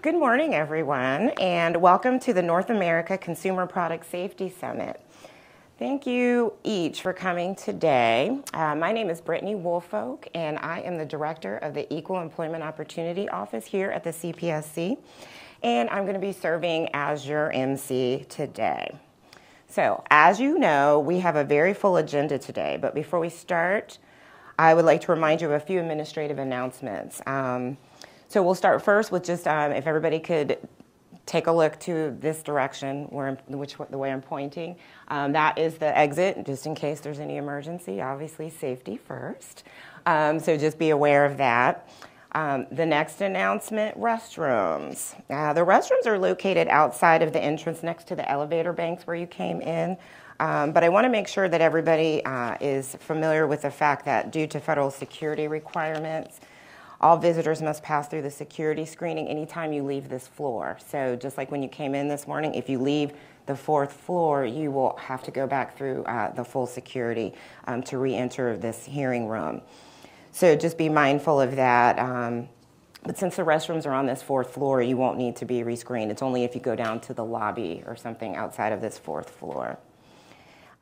Good morning, everyone, and welcome to the North America Consumer Product Safety Summit. Thank you each for coming today. Uh, my name is Brittany Woolfolk, and I am the director of the Equal Employment Opportunity Office here at the CPSC, and I'm going to be serving as your MC today. So, as you know, we have a very full agenda today, but before we start, I would like to remind you of a few administrative announcements. Um, so we'll start first with just um, if everybody could take a look to this direction, where I'm, which the way I'm pointing. Um, that is the exit, just in case there's any emergency. Obviously, safety first. Um, so just be aware of that. Um, the next announcement, restrooms. Uh, the restrooms are located outside of the entrance next to the elevator banks where you came in. Um, but I want to make sure that everybody uh, is familiar with the fact that due to federal security requirements, all visitors must pass through the security screening anytime you leave this floor. So just like when you came in this morning, if you leave the fourth floor, you will have to go back through uh, the full security um, to re-enter this hearing room. So just be mindful of that. Um, but since the restrooms are on this fourth floor, you won't need to be rescreened. It's only if you go down to the lobby or something outside of this fourth floor.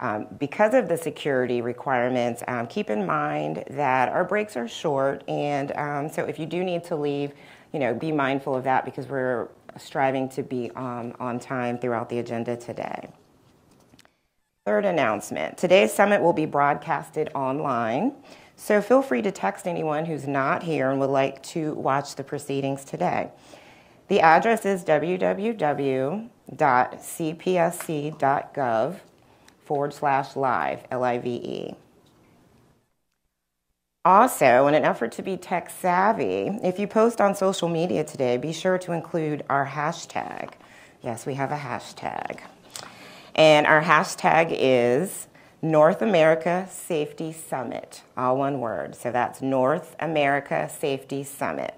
Um, because of the security requirements, um, keep in mind that our breaks are short, and um, so if you do need to leave, you know, be mindful of that because we're striving to be um, on time throughout the agenda today. Third announcement, today's summit will be broadcasted online, so feel free to text anyone who's not here and would like to watch the proceedings today. The address is www.cpsc.gov forward slash live, L I V E. Also, in an effort to be tech savvy, if you post on social media today, be sure to include our hashtag. Yes, we have a hashtag. And our hashtag is North America Safety Summit, all one word. So that's North America Safety Summit.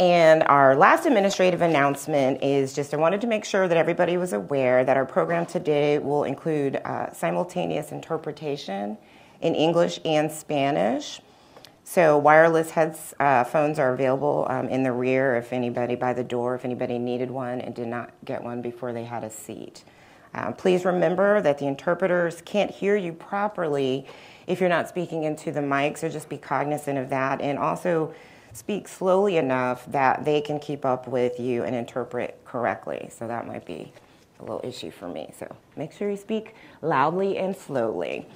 And our last administrative announcement is just I wanted to make sure that everybody was aware that our program today will include uh, simultaneous interpretation in English and Spanish. So wireless headphones uh, are available um, in the rear if anybody by the door, if anybody needed one and did not get one before they had a seat. Um, please remember that the interpreters can't hear you properly if you're not speaking into the mic, so just be cognizant of that. And also, speak slowly enough that they can keep up with you and interpret correctly. So that might be a little issue for me. So make sure you speak loudly and slowly.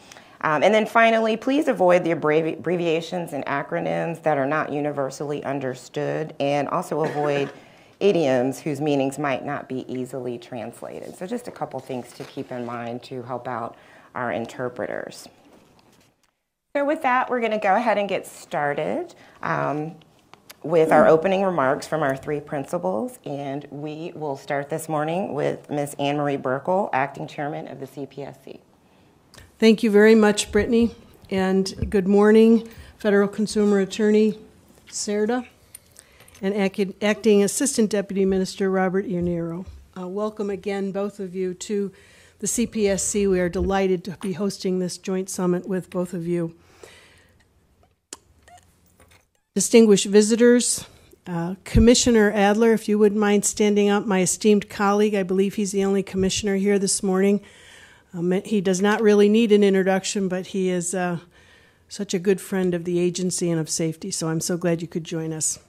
Um, and then finally, please avoid the abbreviations and acronyms that are not universally understood, and also avoid idioms whose meanings might not be easily translated. So, just a couple things to keep in mind to help out our interpreters. So with that, we're going to go ahead and get started um, with our opening remarks from our three principals, and we will start this morning with Ms. Anne Marie Burkle, Acting Chairman of the CPSC. Thank you very much, Brittany, and good morning, Federal Consumer Attorney Serda, and Acting Assistant Deputy Minister Robert Unero. Uh, welcome again, both of you, to the CPSC. We are delighted to be hosting this joint summit with both of you. Distinguished visitors, uh, Commissioner Adler, if you wouldn't mind standing up, my esteemed colleague, I believe he's the only commissioner here this morning. Um, he does not really need an introduction, but he is uh, such a good friend of the agency and of safety, so I'm so glad you could join us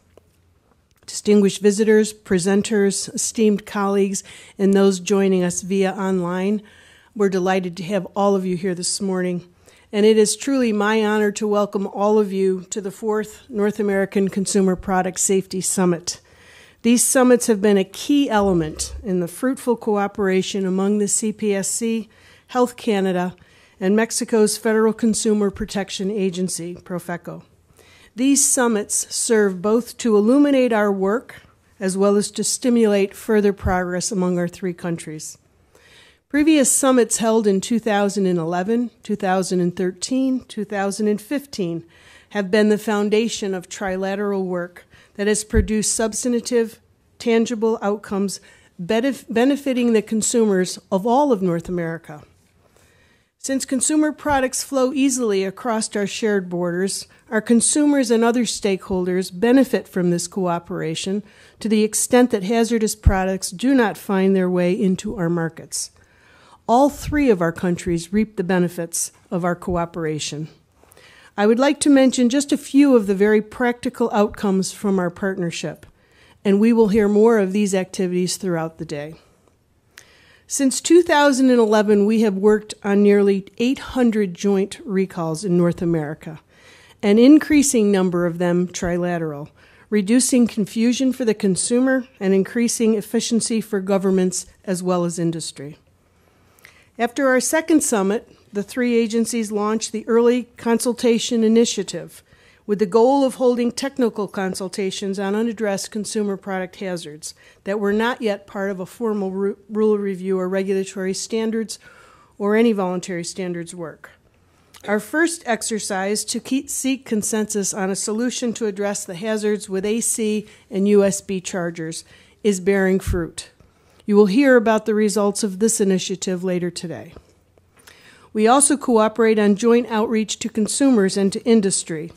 distinguished visitors, presenters, esteemed colleagues, and those joining us via online. We're delighted to have all of you here this morning. And it is truly my honor to welcome all of you to the fourth North American Consumer Product Safety Summit. These summits have been a key element in the fruitful cooperation among the CPSC, Health Canada, and Mexico's Federal Consumer Protection Agency, Profeco. These summits serve both to illuminate our work as well as to stimulate further progress among our three countries. Previous summits held in 2011, 2013, 2015 have been the foundation of trilateral work that has produced substantive, tangible outcomes benefiting the consumers of all of North America. Since consumer products flow easily across our shared borders, our consumers and other stakeholders benefit from this cooperation to the extent that hazardous products do not find their way into our markets. All three of our countries reap the benefits of our cooperation. I would like to mention just a few of the very practical outcomes from our partnership, and we will hear more of these activities throughout the day. Since 2011, we have worked on nearly 800 joint recalls in North America, an increasing number of them trilateral, reducing confusion for the consumer and increasing efficiency for governments as well as industry. After our second summit, the three agencies launched the Early Consultation Initiative with the goal of holding technical consultations on unaddressed consumer product hazards that were not yet part of a formal rule review or regulatory standards or any voluntary standards work. Our first exercise to keep, seek consensus on a solution to address the hazards with AC and USB chargers is bearing fruit. You will hear about the results of this initiative later today. We also cooperate on joint outreach to consumers and to industry.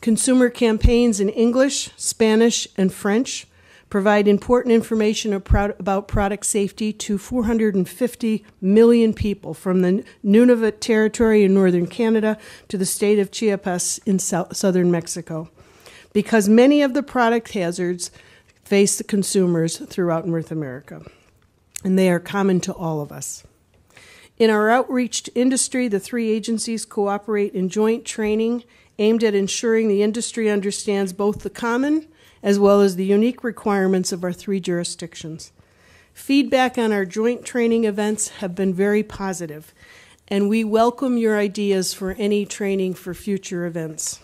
Consumer campaigns in English, Spanish, and French provide important information about product safety to 450 million people from the Nunavut Territory in northern Canada to the state of Chiapas in southern Mexico. Because many of the product hazards face the consumers throughout North America, and they are common to all of us. In our outreach to industry, the three agencies cooperate in joint training aimed at ensuring the industry understands both the common as well as the unique requirements of our three jurisdictions. Feedback on our joint training events have been very positive, and we welcome your ideas for any training for future events.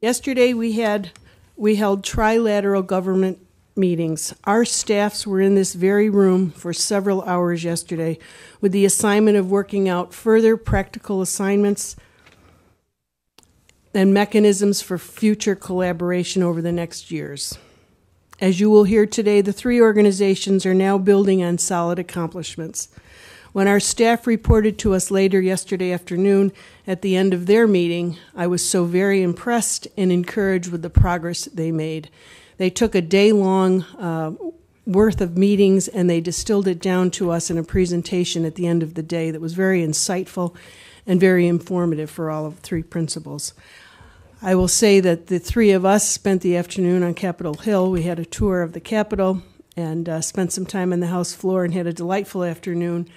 Yesterday we had we held trilateral government meetings. Our staffs were in this very room for several hours yesterday with the assignment of working out further practical assignments and mechanisms for future collaboration over the next years. As you will hear today, the three organizations are now building on solid accomplishments. When our staff reported to us later yesterday afternoon at the end of their meeting, I was so very impressed and encouraged with the progress they made. They took a day long uh, worth of meetings and they distilled it down to us in a presentation at the end of the day that was very insightful and very informative for all of three principals. I will say that the three of us spent the afternoon on Capitol Hill. We had a tour of the Capitol and uh, spent some time on the House floor and had a delightful afternoon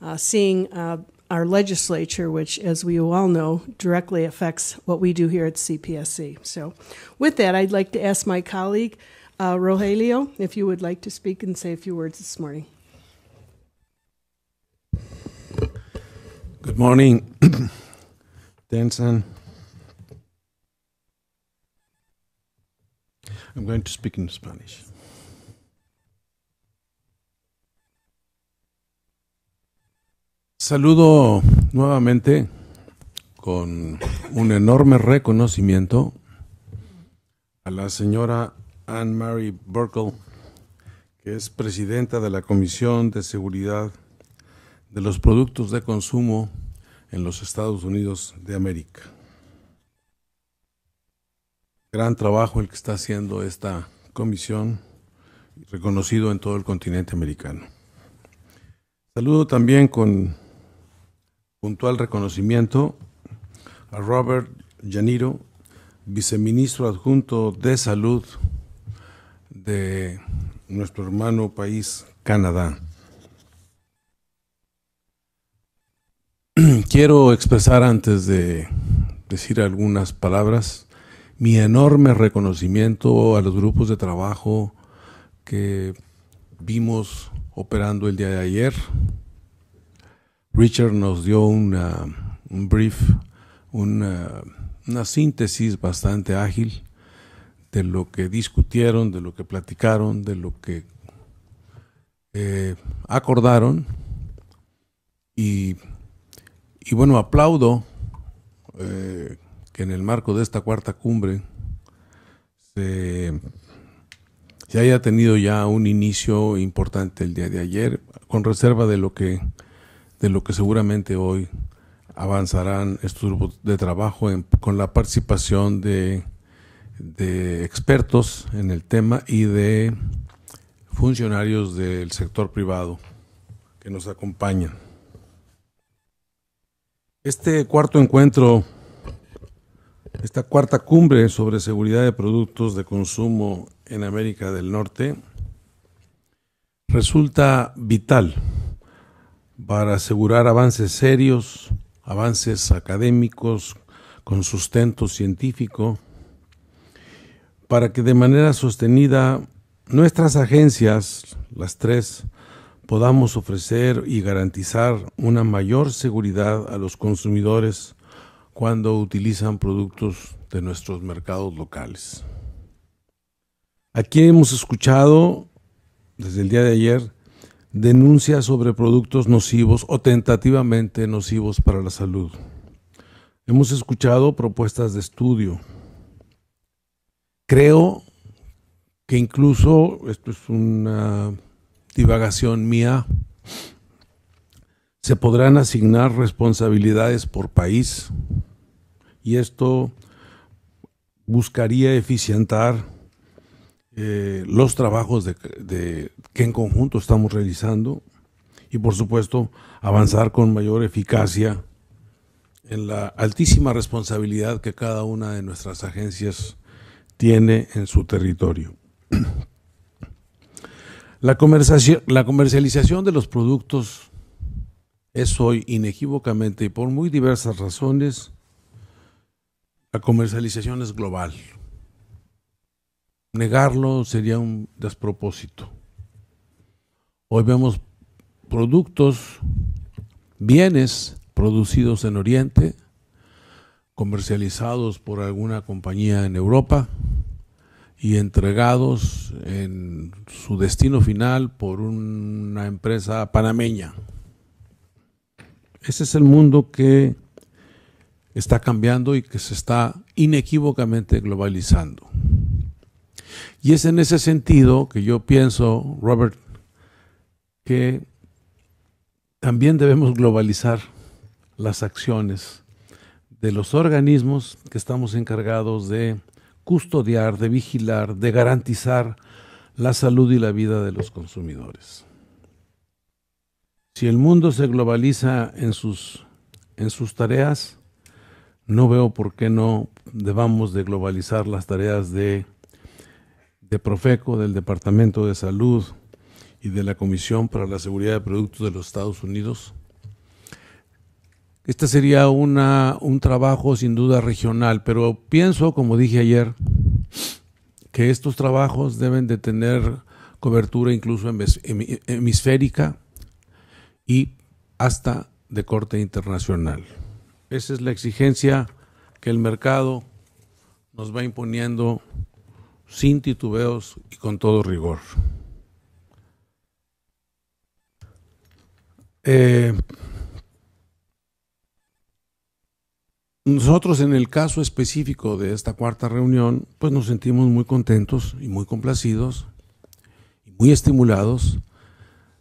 uh, seeing uh, our legislature, which, as we all know, directly affects what we do here at CPSC. So, with that, I'd like to ask my colleague, uh, Rogelio, if you would like to speak and say a few words this morning. Good morning, Denson, I'm going to speak in Spanish. Saludo nuevamente con un enorme reconocimiento a la señora Anne Mary Burkle, que es presidenta de la Comisión de Seguridad de los Productos de Consumo en los Estados Unidos de América. Gran trabajo el que está haciendo esta comisión, reconocido en todo el continente americano. Saludo también con puntual reconocimiento a Robert Janiro, viceministro adjunto de Salud de nuestro hermano país, Canadá. Quiero expresar antes de decir algunas palabras mi enorme reconocimiento a los grupos de trabajo que vimos operando el día de ayer. Richard nos dio un brief, una, síntesis bastante ágil de lo que discutieron, de lo que platicaron, de lo que eh, acordaron. Y, bueno, aplaudo eh, en el marco de esta cuarta cumbre se, haya tenido ya un inicio importante el día de ayer, con reserva de lo que, de lo que seguramente hoy avanzarán estos grupos de trabajo con la participación de, de expertos en el tema y de funcionarios del sector privado que nos acompañan. Este cuarto encuentro esta cuarta cumbre sobre seguridad de productos de consumo en América del Norte resulta vital para asegurar avances serios, avances académicos con sustento científico, para que de manera sostenida nuestras agencias, las tres, podamos ofrecer y garantizar una mayor seguridad a los consumidores cuando utilizan productos de nuestros mercados locales. Aquí hemos escuchado desde el día de ayer denuncias sobre productos nocivos o tentativamente nocivos para la salud. Hemos escuchado propuestas de estudio. Creo que incluso, esto es una divagación mía, se podrán asignar responsabilidades por país y esto buscaría eficientar eh, los trabajos que en conjunto estamos realizando y por supuesto avanzar con mayor eficacia en la altísima responsabilidad que cada una de nuestras agencias tiene en su territorio. La, la comercialización de los productos es hoy inequívocamente y por muy diversas razones, la comercialización es global. Negarlo sería un despropósito. Hoy vemos productos, bienes producidos en Oriente, comercializados por alguna compañía en Europa y entregados en su destino final por una empresa panameña ese es el mundo que está cambiando y que se está inequívocamente globalizando. Y es en ese sentido que yo pienso, Robert, que también debemos globalizar las acciones de los organismos que estamos encargados de custodiar, de vigilar, de garantizar la salud y la vida de los consumidores. Si el mundo se globaliza en sus, en sus tareas, no veo por qué no debamos de globalizar las tareas de, Profeco, del Departamento de Salud y de la Comisión para la Seguridad de Productos de los Estados Unidos. Este sería un trabajo sin duda regional, pero pienso, como dije ayer, que estos trabajos deben de tener cobertura incluso hemisférica y hasta de corte internacional. Esa es la exigencia que el mercado nos va imponiendo sin titubeos y con todo rigor. Eh, nosotros en el caso específico de esta cuarta reunión, pues nos sentimos muy contentos y muy complacidos y muy estimulados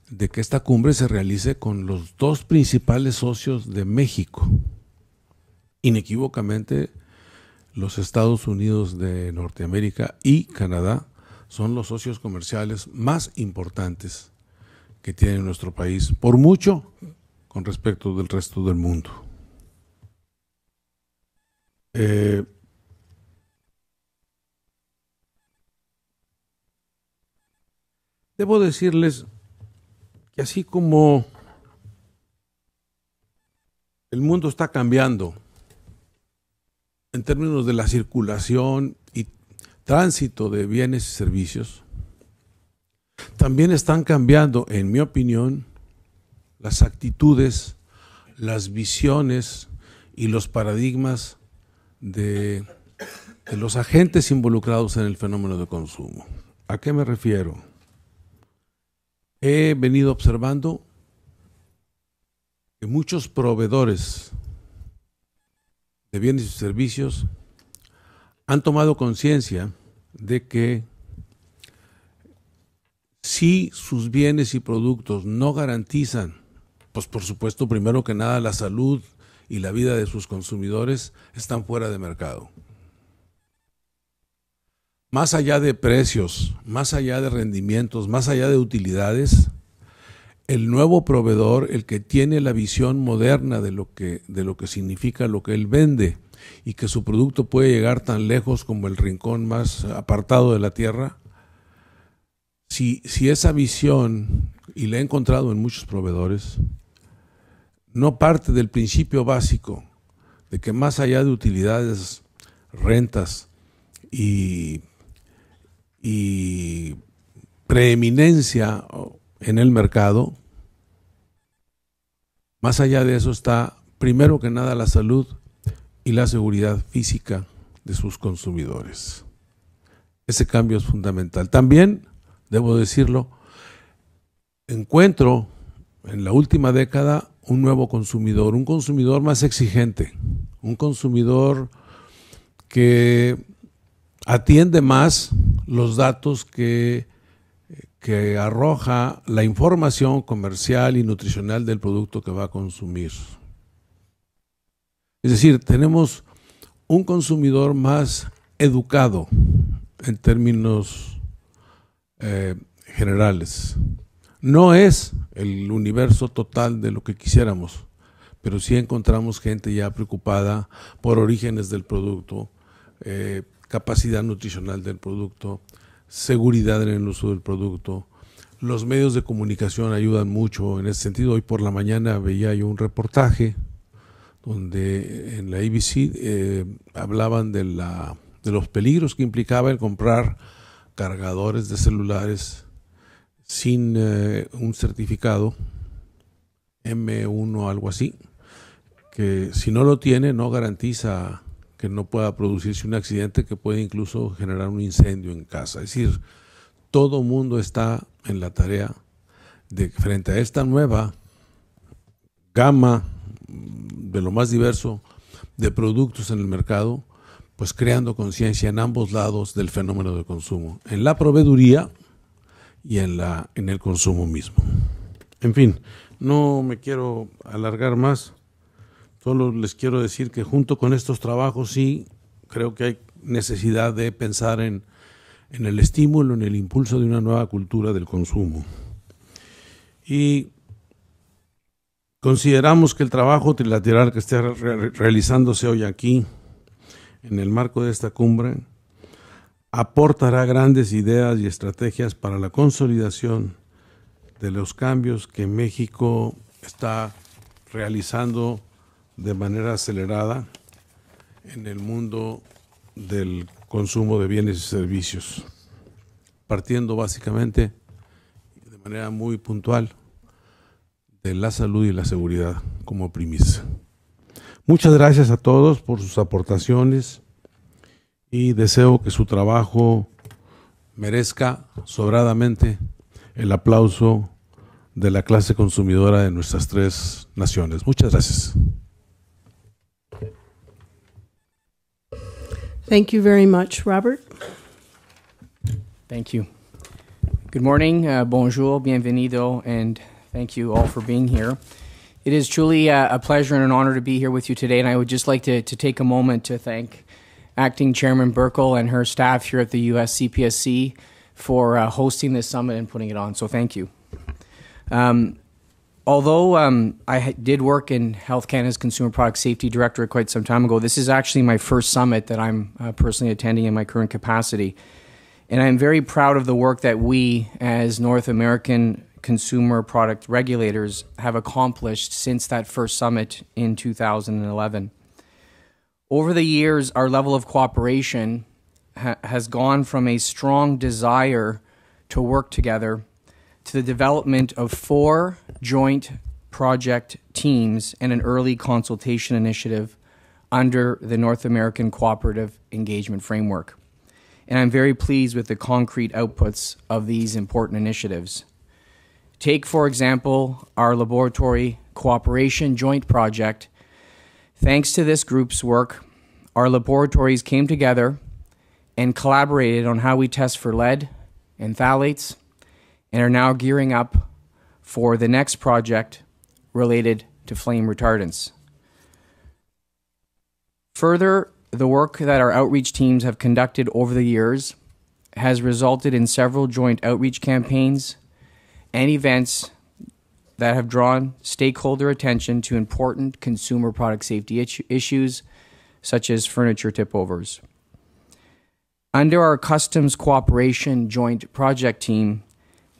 de que esta cumbre se realice con los dos principales socios de México, inequívocamente los Estados Unidos de Norteamérica y Canadá son los socios comerciales más importantes que tiene nuestro país, por mucho con respecto del resto del mundo. Eh, debo decirles así como el mundo está cambiando en términos de la circulación y tránsito de bienes y servicios, también están cambiando, en mi opinión, las actitudes, las visiones y los paradigmas de los agentes involucrados en el fenómeno de consumo. ¿A qué me refiero? he venido observando que muchos proveedores de bienes y servicios han tomado conciencia de que si sus bienes y productos no garantizan, pues por supuesto, primero que nada, la salud y la vida de sus consumidores, están fuera de mercado más allá de precios, más allá de rendimientos, más allá de utilidades, el nuevo proveedor, el que tiene la visión moderna de lo que, de lo que significa lo que él vende y que su producto puede llegar tan lejos como el rincón más apartado de la tierra, si, si esa visión, y la he encontrado en muchos proveedores, no parte del principio básico de que más allá de utilidades, rentas y y preeminencia en el mercado, más allá de eso está primero que nada la salud y la seguridad física de sus consumidores. Ese cambio es fundamental. También, debo decirlo, encuentro en la última década un nuevo consumidor, un consumidor más exigente, un consumidor que atiende más los datos que, que arroja la información comercial y nutricional del producto que va a consumir. Es decir, tenemos un consumidor más educado en términos eh, generales. No es el universo total de lo que quisiéramos, pero sí encontramos gente ya preocupada por orígenes del producto, eh, capacidad nutricional del producto, seguridad en el uso del producto. Los medios de comunicación ayudan mucho en ese sentido. Hoy por la mañana veía yo un reportaje donde en la ABC eh, hablaban de, la, de los peligros que implicaba el comprar cargadores de celulares sin eh, un certificado M1 o algo así, que si no lo tiene no garantiza que no pueda producirse un accidente que puede incluso generar un incendio en casa. Es decir, todo mundo está en la tarea de frente a esta nueva gama de lo más diverso de productos en el mercado, pues creando conciencia en ambos lados del fenómeno de consumo, en la proveeduría y en la en el consumo mismo. En fin, no me quiero alargar más. Solo les quiero decir que junto con estos trabajos sí creo que hay necesidad de pensar en, el estímulo, en el impulso de una nueva cultura del consumo. Y consideramos que el trabajo trilateral que está realizándose hoy aquí, en el marco de esta cumbre, aportará grandes ideas y estrategias para la consolidación de los cambios que México está realizando de manera acelerada en el mundo del consumo de bienes y servicios, partiendo básicamente de manera muy puntual de la salud y la seguridad como premisa. Muchas gracias a todos por sus aportaciones y deseo que su trabajo merezca sobradamente el aplauso de la clase consumidora de nuestras tres naciones. Muchas gracias. Thank you very much, Robert. Thank you. Good morning, uh, bonjour, bienvenido, and thank you all for being here. It is truly a, uh, a, pleasure and an honor to be here with you today, and I would just like to, to take a moment to thank Acting Chairman Burkle and her staff here at the U.S. CPSC for uh, hosting this summit and putting it on. So, thank you. Um, although um, I did work in Health Canada's Consumer Product Safety Directorate quite some time ago, this is actually my first summit that I'm uh, personally attending in my current capacity. And I'm very proud of the work that we, as North American consumer product regulators, have accomplished since that first summit in 2011. Over the years, our level of cooperation ha has gone from a strong desire to work together to the development of four joint project teams and an early consultation initiative under the North American Cooperative Engagement Framework. And I'm very pleased with the concrete outputs of these important initiatives. Take, for example, our laboratory cooperation joint project. Thanks to this group's work, our laboratories came together and collaborated on how we test for lead and phthalates and are now gearing up for the next project related to flame retardants. Further, the work that our outreach teams have conducted over the years has resulted in several joint outreach campaigns and events that have drawn stakeholder attention to important consumer product safety issues such as furniture tip overs. Under our Customs Cooperation Joint Project Team,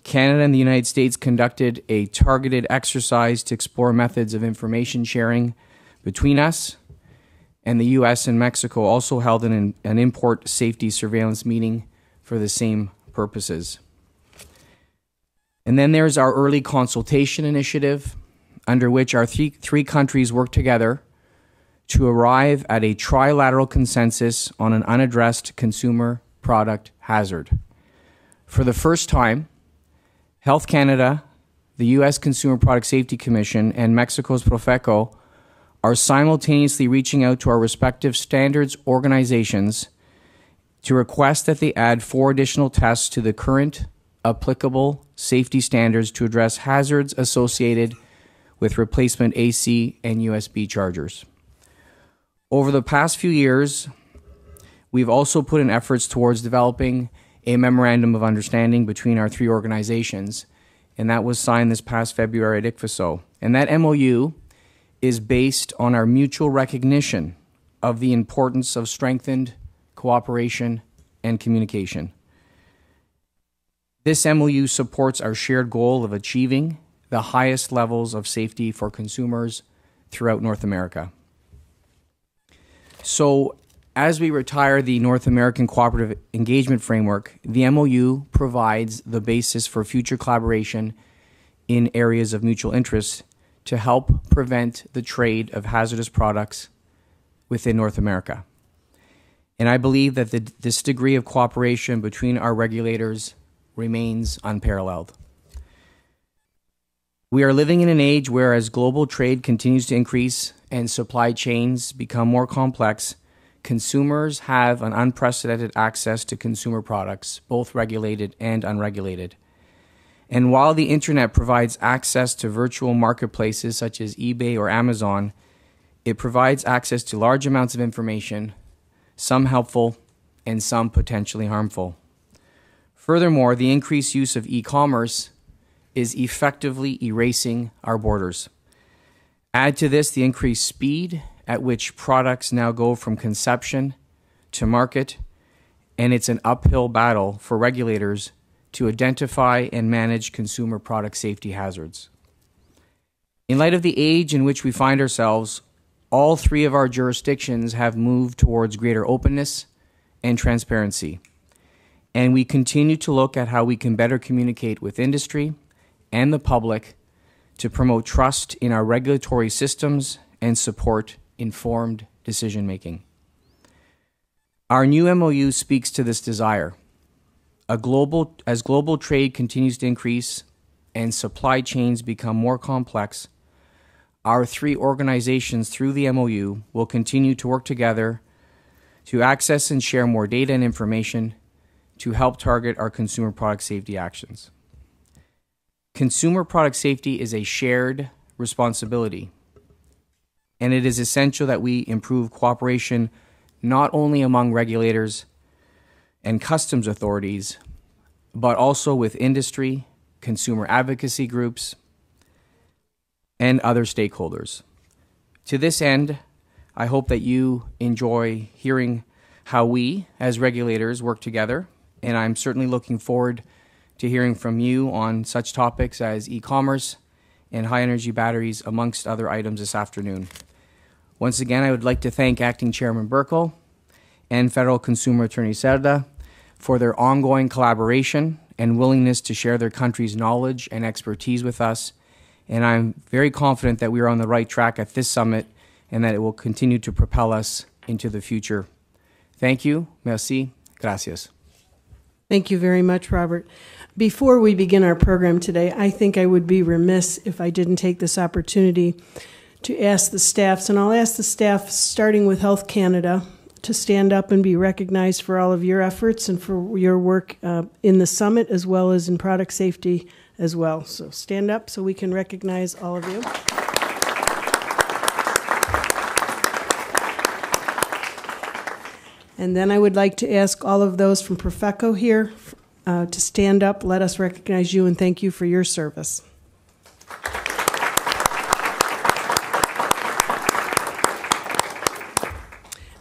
Canada and the United States conducted a targeted exercise to explore methods of information sharing between us, and the US and Mexico also held an, an import safety surveillance meeting for the same purposes. And then there's our early consultation initiative, under which our three, three countries work together to arrive at a trilateral consensus on an unaddressed consumer product hazard. For the first time, Health Canada, the U.S. Consumer Product Safety Commission, and Mexico's Profeco are simultaneously reaching out to our respective standards organizations to request that they add four additional tests to the current applicable safety standards to address hazards associated with replacement AC and USB chargers. Over the past few years, we've also put in efforts towards developing a memorandum of understanding between our three organizations, and that was signed this past February at ICFASO. And that MOU is based on our mutual recognition of the importance of strengthened cooperation and communication. This MOU supports our shared goal of achieving the highest levels of safety for consumers throughout North America. So, as we retire the North American Cooperative Engagement Framework, the MOU provides the basis for future collaboration in areas of mutual interest to help prevent the trade of hazardous products within North America. And I believe that the, this degree of cooperation between our regulators remains unparalleled. We are living in an age where, as global trade continues to increase and supply chains become more complex, consumers have an unprecedented access to consumer products, both regulated and unregulated. And while the internet provides access to virtual marketplaces such as eBay or Amazon, it provides access to large amounts of information, some helpful and some potentially harmful. Furthermore, the increased use of e commerce is effectively erasing our borders. Add to this the increased speed at which products now go from conception to market, and it's an uphill battle for regulators to identify and manage consumer product safety hazards. In light of the age in which we find ourselves, all three of our jurisdictions have moved towards greater openness and transparency. And we continue to look at how we can better communicate with industry and the public to promote trust in our regulatory systems and support informed decision making. Our new MOU speaks to this desire. Global, as global trade continues to increase and supply chains become more complex, our three organizations through the MOU will continue to work together to access and share more data and information to help target our consumer product safety actions. Consumer product safety is a shared responsibility and it is essential that we improve cooperation not only among regulators and customs authorities, but also with industry, consumer advocacy groups, and other stakeholders. To this end, I hope that you enjoy hearing how we, as regulators, work together, and I'm certainly looking forward to hearing from you on such topics as e commerce and high energy batteries, amongst other items this afternoon. Once again, I would like to thank Acting Chairman Burkle and Federal Consumer Attorney Serda for their ongoing collaboration and willingness to share their country's knowledge and expertise with us. And I'm very confident that we are on the right track at this summit and that it will continue to propel us into the future. Thank you. Merci. Gracias. Thank you very much, Robert. Before we begin our program today, I think I would be remiss if I didn't take this opportunity to ask the staffs, and I'll ask the staff, starting with Health Canada, to stand up and be recognized for all of your efforts and for your work uh, in the summit as well as in product safety as well. So stand up so we can recognize all of you. And then I would like to ask all of those from Profeco here uh, to stand up, let us recognize you, and thank you for your service.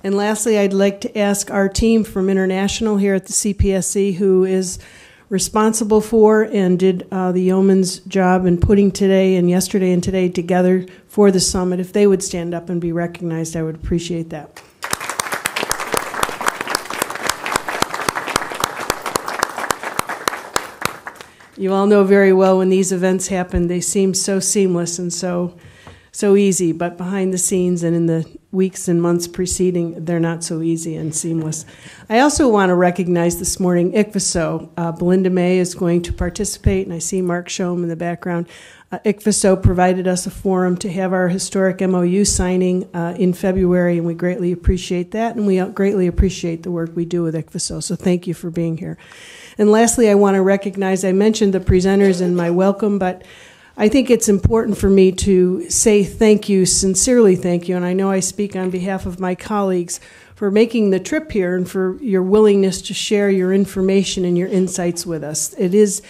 And lastly, I'd like to ask our team from International here at the CPSC, who is responsible for and did uh, the yeoman's job in putting today and yesterday and today together for the summit, if they would stand up and be recognized, I would appreciate that. You all know very well when these events happen, they seem so seamless and so so easy, but behind the scenes and in the weeks and months preceding, they're not so easy and seamless. I also want to recognize this morning ICFASO. Uh, Belinda May is going to participate, and I see Mark Shom in the background. Uh, ICFASO provided us a forum to have our historic MOU signing uh, in February, and we greatly appreciate that, and we greatly appreciate the work we do with ICFASO, so thank you for being here. And lastly, I want to recognize, I mentioned the presenters in my welcome, but I think it's important for me to say thank you, sincerely thank you, and I know I speak on behalf of my colleagues for making the trip here and for your willingness to share your information and your insights with us. It is,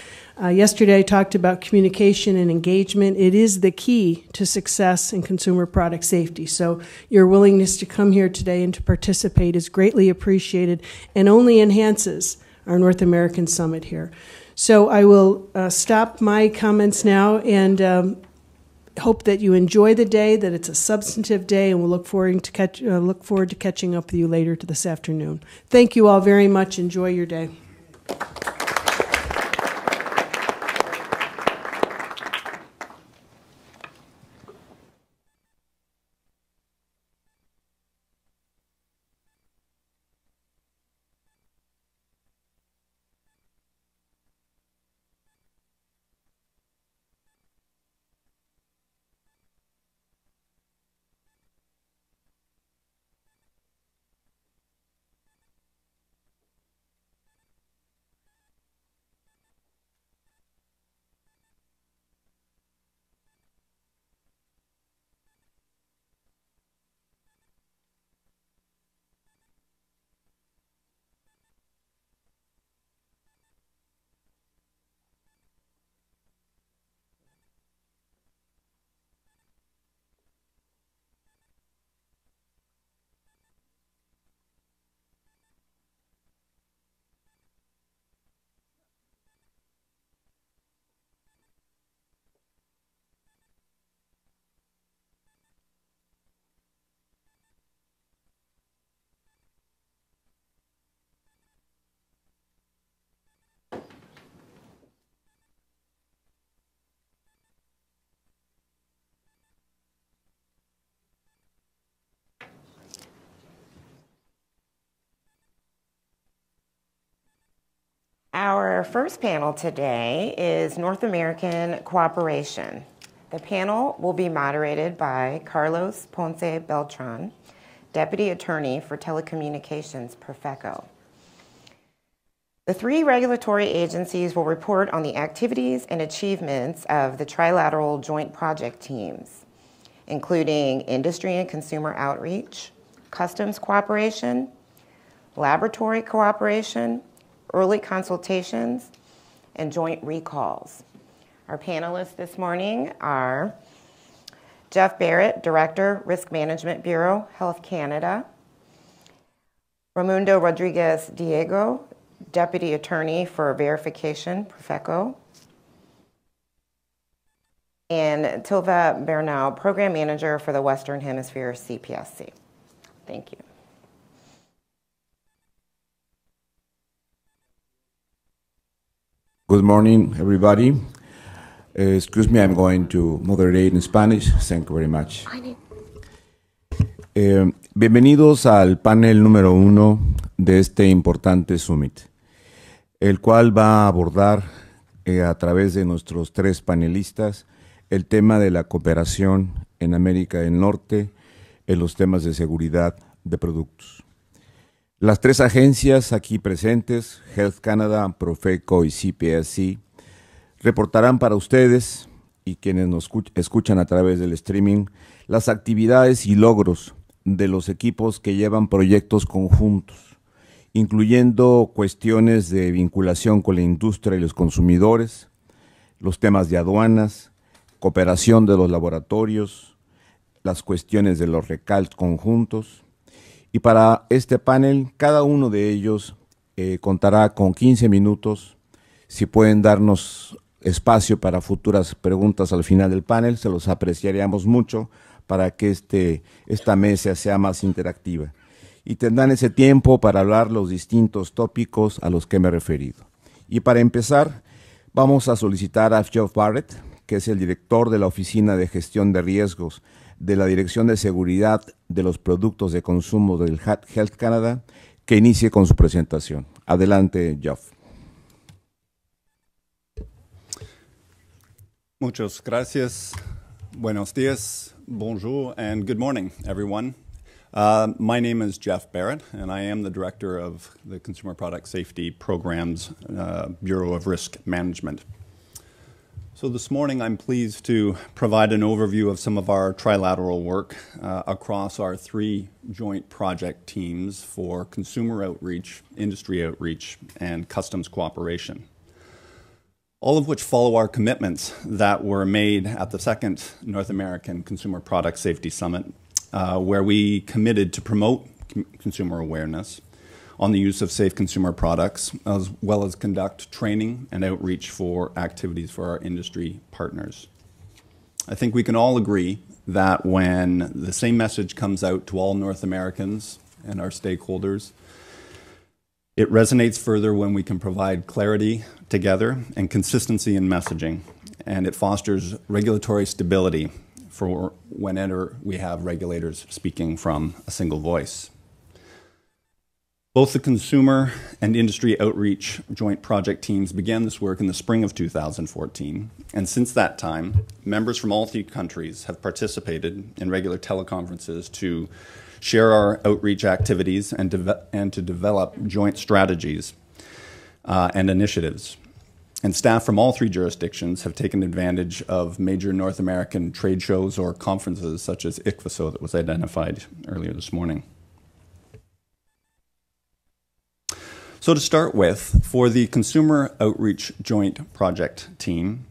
uh, yesterday I talked about communication and engagement. It is the key to success in consumer product safety. So your willingness to come here today and to participate is greatly appreciated and only enhances our North American Summit here. So I will uh, stop my comments now and um, hope that you enjoy the day, that it's a substantive day, and we'll look forward to catch, uh, look forward to catching up with you later this afternoon. Thank you all very much. Enjoy your day. Our first panel today is North American Cooperation. The panel will be moderated by Carlos Ponce Beltran, Deputy Attorney for Telecommunications, Perfeco. The three regulatory agencies will report on the activities and achievements of the trilateral joint project teams, including industry and consumer outreach, customs cooperation, laboratory cooperation, early consultations, and joint recalls. Our panelists this morning are Jeff Barrett, Director, Risk Management Bureau, Health Canada, Ramundo Rodriguez Diego, Deputy Attorney for Verification, Profeco, and Tilva Bernal, Program Manager for the Western Hemisphere CPSC. Thank you. Good morning, everybody. Uh, excuse me, I'm going to moderate in Spanish. Thank you very much. Um, bienvenidos al panel número uno de este importante summit, el cual va a abordar eh, a través de nuestros tres panelistas el tema de la cooperación en América del Norte en los temas de seguridad de productos. Las tres agencias aquí presentes, Health Canada, Profeco y CPSC, reportarán para ustedes y quienes nos escuchan a través del streaming las actividades y logros de los equipos que llevan proyectos conjuntos, incluyendo cuestiones de vinculación con la industria y los consumidores, los temas de aduanas, cooperación de los laboratorios, las cuestiones de los recals conjuntos, y para este panel, cada uno de ellos eh, contará con 15 minutos. Si pueden darnos espacio para futuras preguntas al final del panel, se los apreciaríamos mucho para que este, esta mesa sea más interactiva. Y tendrán ese tiempo para hablar los distintos tópicos a los que me he referido. Y para empezar, vamos a solicitar a Jeff Barrett, que es el director de la Oficina de Gestión de Riesgos de la Dirección de Seguridad de los Productos de Consumo del Health Canada, que inicie con su presentación. Adelante, Jeff. Muchas gracias. Buenos días, bonjour, and good morning, everyone. Uh, my name is Jeff Barrett, and I am the director of the Consumer Product Safety Programs uh, Bureau of Risk Management. So this morning I'm pleased to provide an overview of some of our trilateral work uh, across our three joint project teams for consumer outreach, industry outreach, and customs cooperation. All of which follow our commitments that were made at the second North American Consumer Product Safety Summit, uh, where we committed to promote consumer awareness, on the use of safe consumer products, as well as conduct training and outreach for activities for our industry partners. I think we can all agree that when the same message comes out to all North Americans and our stakeholders, it resonates further when we can provide clarity together and consistency in messaging, and it fosters regulatory stability for whenever we have regulators speaking from a single voice. Both the consumer and industry outreach joint project teams began this work in the spring of 2014, and since that time, members from all three countries have participated in regular teleconferences to share our outreach activities and, and to develop joint strategies uh, and initiatives. And staff from all three jurisdictions have taken advantage of major North American trade shows or conferences such as ICFASO that was identified earlier this morning. So, to start with, for the Consumer Outreach Joint Project team,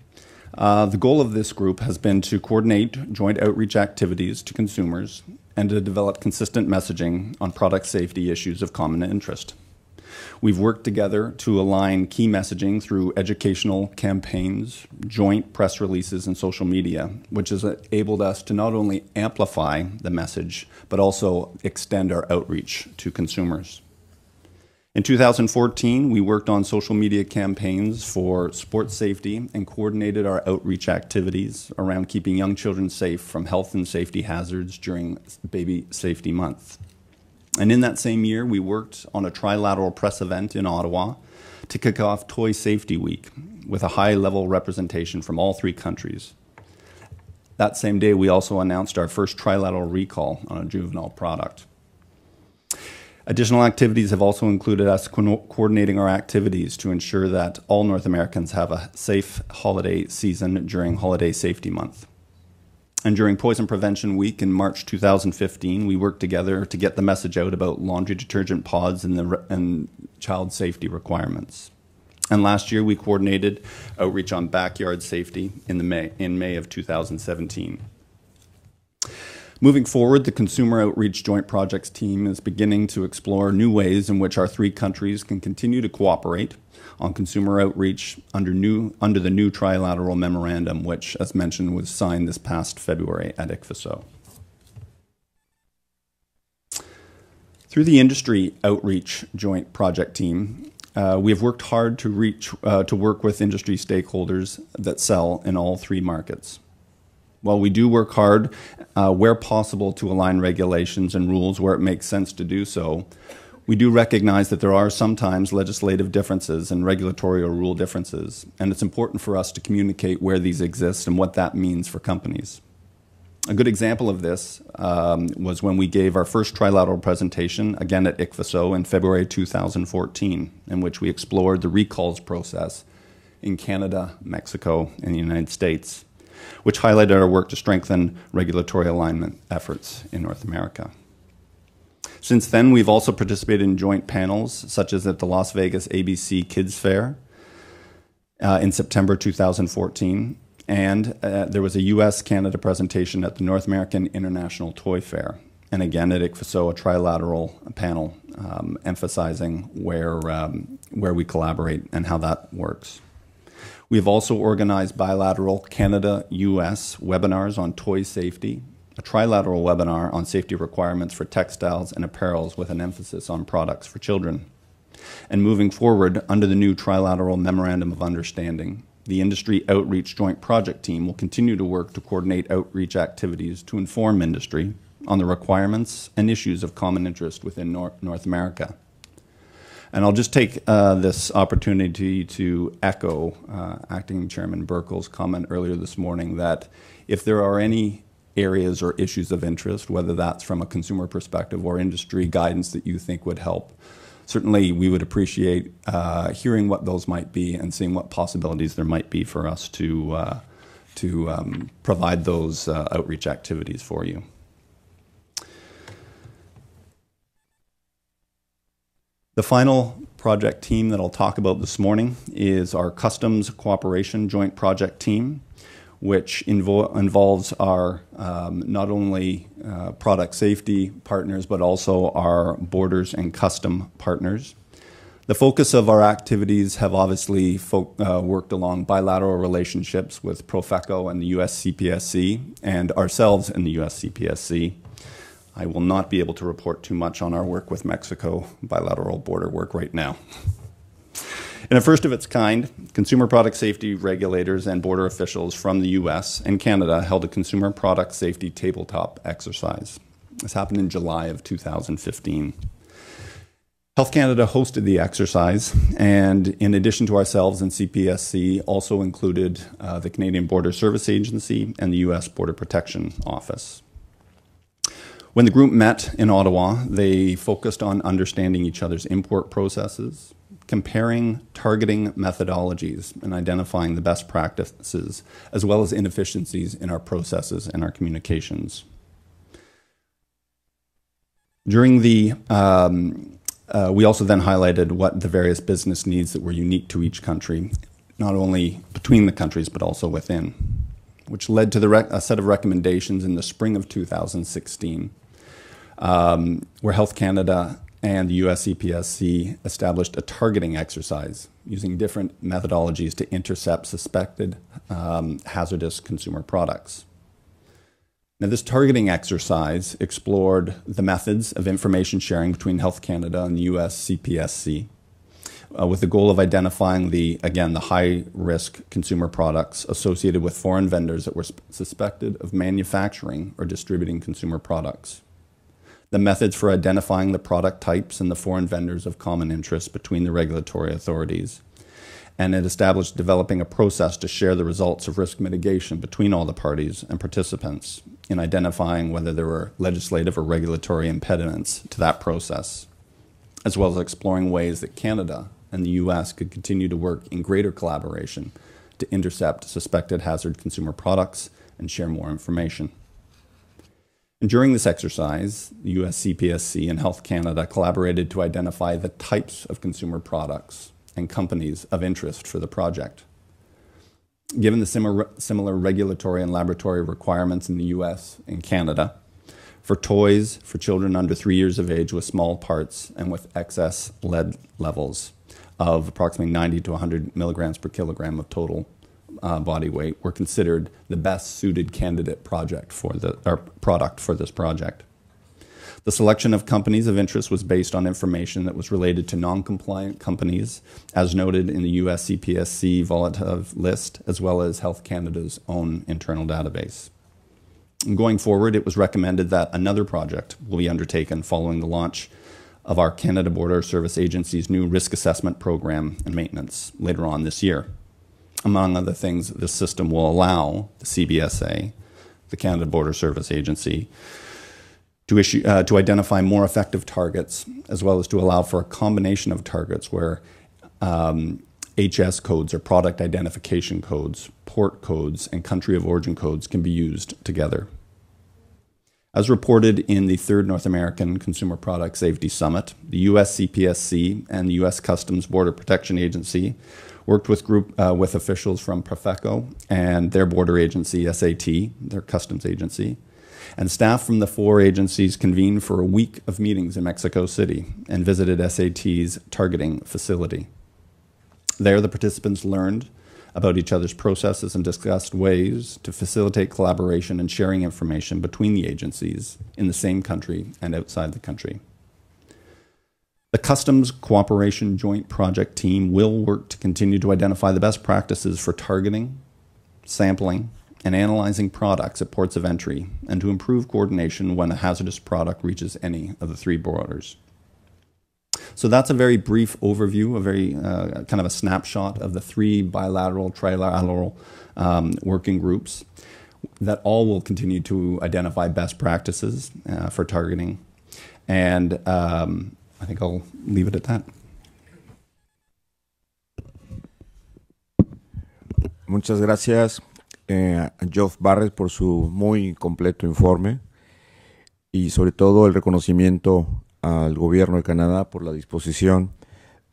uh, the goal of this group has been to coordinate joint outreach activities to consumers and to develop consistent messaging on product safety issues of common interest. We've worked together to align key messaging through educational campaigns, joint press releases, and social media, which has enabled us to not only amplify the message, but also extend our outreach to consumers. In 2014, we worked on social media campaigns for sports safety and coordinated our outreach activities around keeping young children safe from health and safety hazards during Baby Safety Month. And in that same year, we worked on a trilateral press event in Ottawa to kick off Toy Safety Week with a high level representation from all three countries. That same day, we also announced our first trilateral recall on a juvenile product. Additional activities have also included us co coordinating our activities to ensure that all North Americans have a safe holiday season during Holiday Safety Month. And during Poison Prevention Week in March 2015, we worked together to get the message out about laundry detergent pods and, the and child safety requirements. And last year, we coordinated outreach on backyard safety in, the May, in May of 2017. Moving forward, the Consumer Outreach Joint Projects team is beginning to explore new ways in which our three countries can continue to cooperate on consumer outreach under, new, under the new trilateral memorandum, which, as mentioned, was signed this past February at ICFSO. Through the Industry Outreach Joint Project Team, uh, we have worked hard to, reach, uh, to work with industry stakeholders that sell in all three markets. While we do work hard uh, where possible to align regulations and rules where it makes sense to do so, we do recognize that there are sometimes legislative differences and regulatory or rule differences, and it's important for us to communicate where these exist and what that means for companies. A good example of this um, was when we gave our first trilateral presentation, again at ICFASO in February 2014, in which we explored the recalls process in Canada, Mexico, and the United States which highlighted our work to strengthen regulatory alignment efforts in North America. Since then, we've also participated in joint panels, such as at the Las Vegas ABC Kids Fair uh, in September 2014, and uh, there was a US Canada presentation at the North American International Toy Fair, and again at ICFASO, a trilateral panel um, emphasizing where, um, where we collaborate and how that works. We have also organized bilateral Canada-U.S. webinars on toy safety, a trilateral webinar on safety requirements for textiles and apparels with an emphasis on products for children. And moving forward, under the new trilateral memorandum of understanding, the Industry Outreach Joint Project Team will continue to work to coordinate outreach activities to inform industry on the requirements and issues of common interest within North America. And I'll just take uh, this opportunity to echo uh, Acting Chairman Burkle's comment earlier this morning that if there are any areas or issues of interest, whether that's from a consumer perspective or industry guidance that you think would help, certainly we would appreciate uh, hearing what those might be and seeing what possibilities there might be for us to, uh, to um, provide those uh, outreach activities for you. The final project team that I'll talk about this morning is our Customs Cooperation Joint Project Team, which invo involves our um, not only uh, product safety partners, but also our borders and custom partners. The focus of our activities have obviously uh, worked along bilateral relationships with Profeco and the US CPSC and ourselves in the US CPSC. I will not be able to report too much on our work with Mexico bilateral border work right now. In a first of its kind, consumer product safety regulators and border officials from the US and Canada held a consumer product safety tabletop exercise. This happened in July of 2015. Health Canada hosted the exercise, and in addition to ourselves and CPSC, also included uh, the Canadian Border Service Agency and the U.S. Border Protection Office. When the group met in Ottawa, they focused on understanding each other's import processes, comparing targeting methodologies, and identifying the best practices, as well as inefficiencies in our processes and our communications. During the um, uh, we also then highlighted what the various business needs that were unique to each country, not only between the countries, but also within, which led to the a set of recommendations in the spring of 2016 um, where Health Canada and the US EPSC established a targeting exercise using different methodologies to intercept suspected um, hazardous consumer products. Now, this targeting exercise explored the methods of information sharing between Health Canada and the US CPSC uh, with the goal of identifying the, again, the high risk consumer products associated with foreign vendors that were suspected of manufacturing or distributing consumer products the methods for identifying the product types and the foreign vendors of common interest between the regulatory authorities. And it established developing a process to share the results of risk mitigation between all the parties and participants in identifying whether there were legislative or regulatory impediments to that process, as well as exploring ways that Canada and the US could continue to work in greater collaboration to intercept suspected hazard consumer products and share more information. And during this exercise, US CPSC and Health Canada collaborated to identify the types of consumer products and companies of interest for the project. Given the similar regulatory and laboratory requirements in the US and Canada, for toys for children under three years of age with small parts and with excess lead levels of approximately 90 to 100 milligrams per kilogram of total uh, body weight were considered the best suited candidate project for the, or product for this project. The selection of companies of interest was based on information that was related to non-compliant companies, as noted in the US CPSC Volativ list, as well as Health Canada's own internal database. going forward, it was recommended that another project will be undertaken following the launch of our Canada Border Service Agency's new risk assessment program and maintenance later on this year among other things, the system will allow the CBSA, the Canada Border Service Agency, to issue uh, to identify more effective targets, as well as to allow for a combination of targets where um, HS codes or product identification codes, port codes, and country of origin codes can be used together. As reported in the third North American Consumer Product Safety Summit, the US CPSC and the US Customs Border Protection Agency Worked with group uh, with officials from Profeco and their border agency, SAT, their customs agency. And staff from the four agencies convened for a week of meetings in Mexico City and visited SAT's targeting facility. There, the participants learned about each other's processes and discussed ways to facilitate collaboration and sharing information between the agencies in the same country and outside the country. The Customs Cooperation Joint Project Team will work to continue to identify the best practices for targeting, sampling, and analyzing products at ports of entry, and to improve coordination when a hazardous product reaches any of the three borders. So that's a very brief overview, a very uh, kind of a snapshot of the three bilateral, trilateral um, working groups that all will continue to identify best practices uh, for targeting. And um, I think I'll leave Muchas gracias, eh, a Geoff Barres, por su muy completo informe y sobre todo el reconocimiento al gobierno de Canadá por la disposición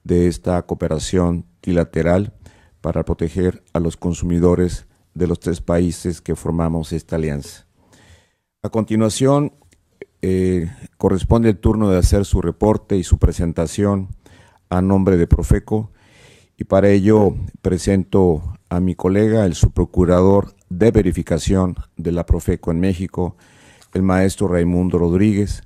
de esta cooperación bilateral para proteger a los consumidores de los tres países que formamos esta alianza. A continuación, eh, corresponde el turno de hacer su reporte y su presentación a nombre de Profeco y para ello presento a mi colega, el subprocurador de verificación de la Profeco en México, el maestro Raimundo Rodríguez,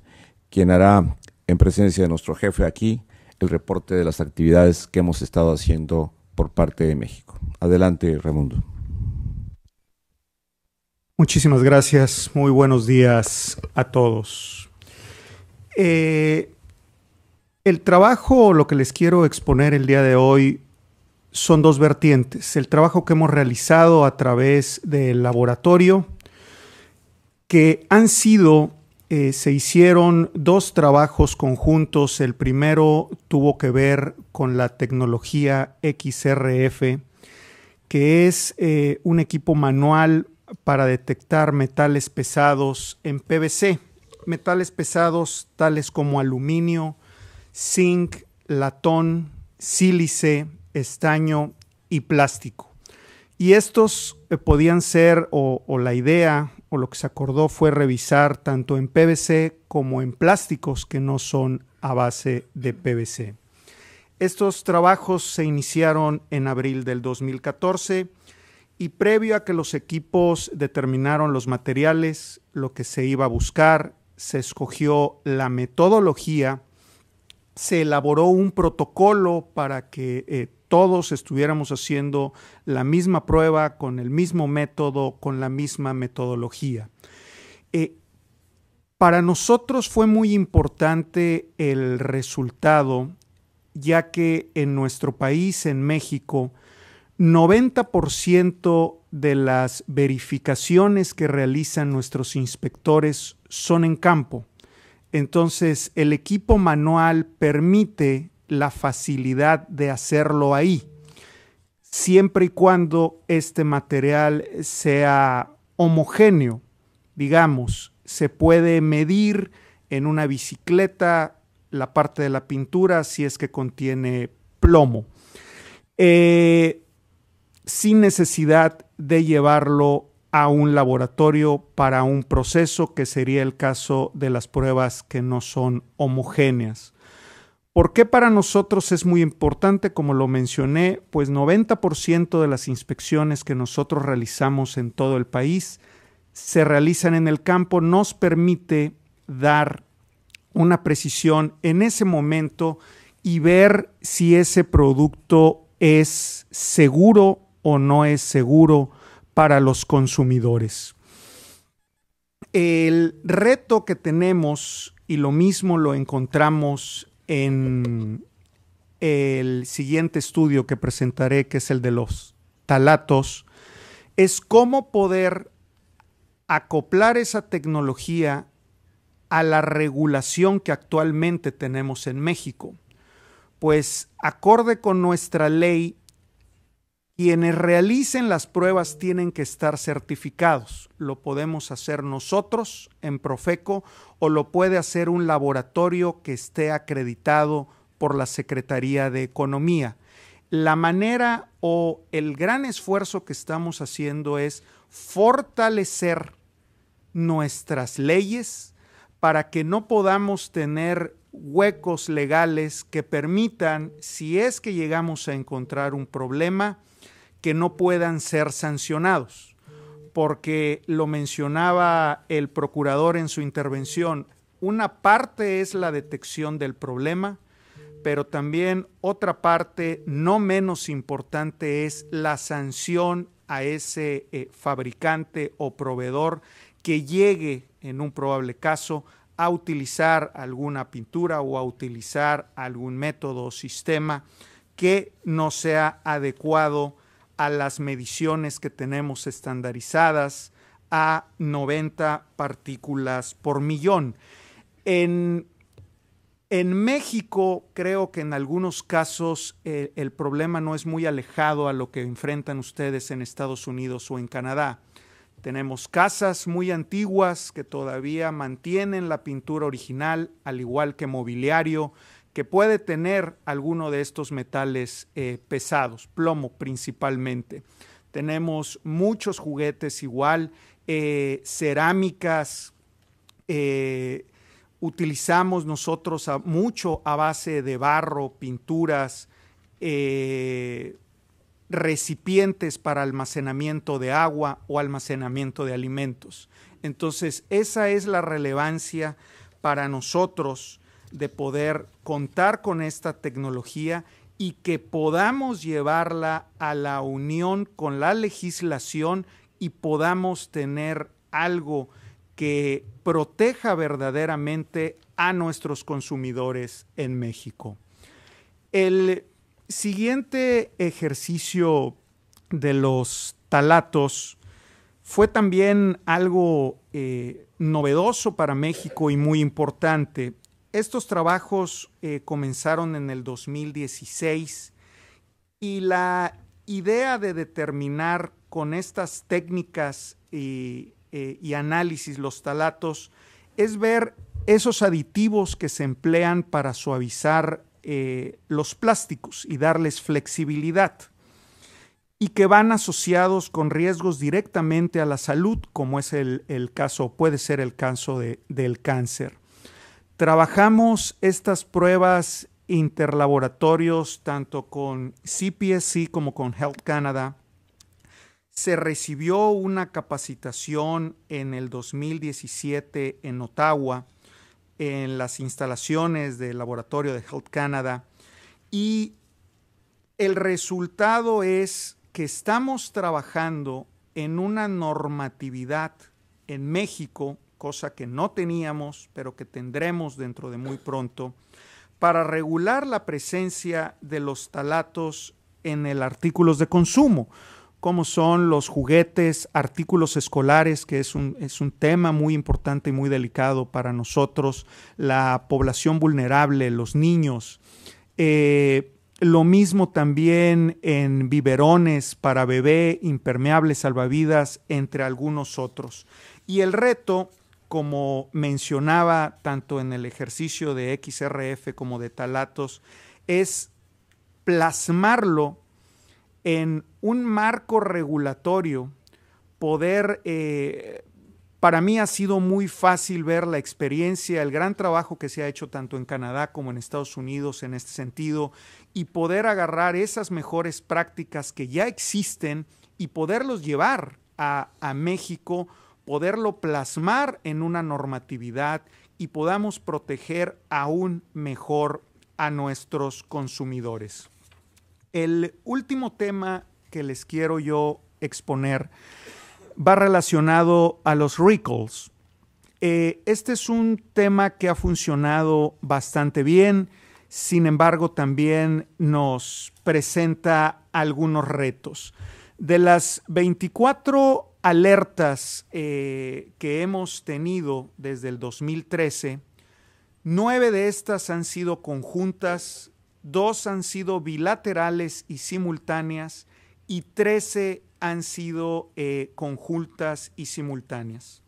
quien hará en presencia de nuestro jefe aquí el reporte de las actividades que hemos estado haciendo por parte de México. Adelante, Raimundo. Muchísimas gracias, muy buenos días a todos. Eh, el trabajo, lo que les quiero exponer el día de hoy, son dos vertientes. El trabajo que hemos realizado a través del laboratorio, que han sido, eh, se hicieron dos trabajos conjuntos. El primero tuvo que ver con la tecnología XRF, que es eh, un equipo manual para detectar metales pesados en PVC, metales pesados tales como aluminio, zinc, latón, sílice, estaño y plástico. Y estos eh, podían ser, o, o la idea, o lo que se acordó fue revisar tanto en PVC como en plásticos que no son a base de PVC. Estos trabajos se iniciaron en abril del 2014 y previo a que los equipos determinaron los materiales, lo que se iba a buscar, se escogió la metodología, se elaboró un protocolo para que eh, todos estuviéramos haciendo la misma prueba, con el mismo método, con la misma metodología. Eh, para nosotros fue muy importante el resultado, ya que en nuestro país, en México, 90% de las verificaciones que realizan nuestros inspectores son en campo. Entonces, el equipo manual permite la facilidad de hacerlo ahí, siempre y cuando este material sea homogéneo, digamos, se puede medir en una bicicleta la parte de la pintura si es que contiene plomo. Eh, sin necesidad de llevarlo a un laboratorio para un proceso que sería el caso de las pruebas que no son homogéneas. ¿Por qué para nosotros es muy importante? Como lo mencioné, pues 90% de las inspecciones que nosotros realizamos en todo el país se realizan en el campo, nos permite dar una precisión en ese momento y ver si ese producto es seguro no es seguro para los consumidores. El reto que tenemos, y lo mismo lo encontramos en el siguiente estudio que presentaré, que es el de los talatos, es cómo poder acoplar esa tecnología a la regulación que actualmente tenemos en México. Pues acorde con nuestra ley quienes realicen las pruebas tienen que estar certificados. Lo podemos hacer nosotros en Profeco o lo puede hacer un laboratorio que esté acreditado por la Secretaría de Economía. La manera o el gran esfuerzo que estamos haciendo es fortalecer nuestras leyes para que no podamos tener huecos legales que permitan, si es que llegamos a encontrar un problema, que no puedan ser sancionados, porque lo mencionaba el procurador en su intervención, una parte es la detección del problema, pero también otra parte no menos importante es la sanción a ese eh, fabricante o proveedor que llegue, en un probable caso, a utilizar alguna pintura o a utilizar algún método o sistema que no sea adecuado a las mediciones que tenemos estandarizadas a 90 partículas por millón. En, México creo que en algunos casos eh, el problema no es muy alejado a lo que enfrentan ustedes en Estados Unidos o en Canadá. Tenemos casas muy antiguas que todavía mantienen la pintura original, al igual que mobiliario, que puede tener alguno de estos metales eh, pesados, plomo principalmente. Tenemos muchos juguetes igual, eh, cerámicas, eh, utilizamos nosotros mucho a base de barro, pinturas, recipientes para almacenamiento de agua o almacenamiento de alimentos. Entonces, esa es la relevancia para nosotros de poder contar con esta tecnología y que podamos llevarla a la unión con la legislación y podamos tener algo que proteja verdaderamente a nuestros consumidores en México. El siguiente ejercicio de los talatos fue también algo eh, novedoso para México y muy importante. Estos trabajos eh, comenzaron en el 2016 y la idea de determinar con estas técnicas eh, y, análisis los talatos es ver esos aditivos que se emplean para suavizar eh, los plásticos y darles flexibilidad y que van asociados con riesgos directamente a la salud, como es el, caso, puede ser el caso del cáncer. Trabajamos estas pruebas interlaboratorios tanto con CPSC como con Health Canada. Se recibió una capacitación en el 2017 en Ottawa, en las instalaciones del laboratorio de Health Canada. Y el resultado es que estamos trabajando en una normatividad en México cosa que no teníamos, pero que tendremos dentro de muy pronto, para regular la presencia de los talatos en el artículos de consumo, como son los juguetes, artículos escolares, que es un, es un tema muy importante y muy delicado para nosotros, la población vulnerable, los niños. Eh, lo mismo también en biberones para bebé, impermeables, salvavidas, entre algunos otros. Y el reto como mencionaba tanto en el ejercicio de XRF como de Talatos, es plasmarlo en un marco regulatorio, poder, eh, para mí ha sido muy fácil ver la experiencia, el gran trabajo que se ha hecho tanto en Canadá como en Estados Unidos en este sentido, y poder agarrar esas mejores prácticas que ya existen y poderlos llevar a México poderlo plasmar en una normatividad y podamos proteger aún mejor a nuestros consumidores. El último tema que les quiero yo exponer va relacionado a los recalls. Eh, este es un tema que ha funcionado bastante bien, sin embargo también nos presenta algunos retos. De las 24 alertas eh, que hemos tenido desde el 2013, nueve de estas han sido conjuntas, dos han sido bilaterales y simultáneas y trece han sido eh, conjuntas y simultáneas.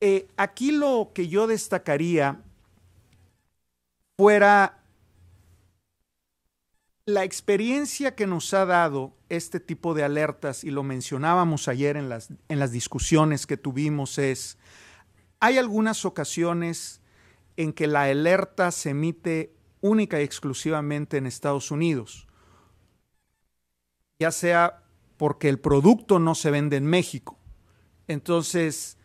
Eh, aquí lo que yo destacaría fuera la experiencia que nos ha dado este tipo de alertas, y lo mencionábamos ayer en las, en las discusiones que tuvimos, es, hay algunas ocasiones en que la alerta se emite única y exclusivamente en Estados Unidos, ya sea porque el producto no se vende en México. Entonces,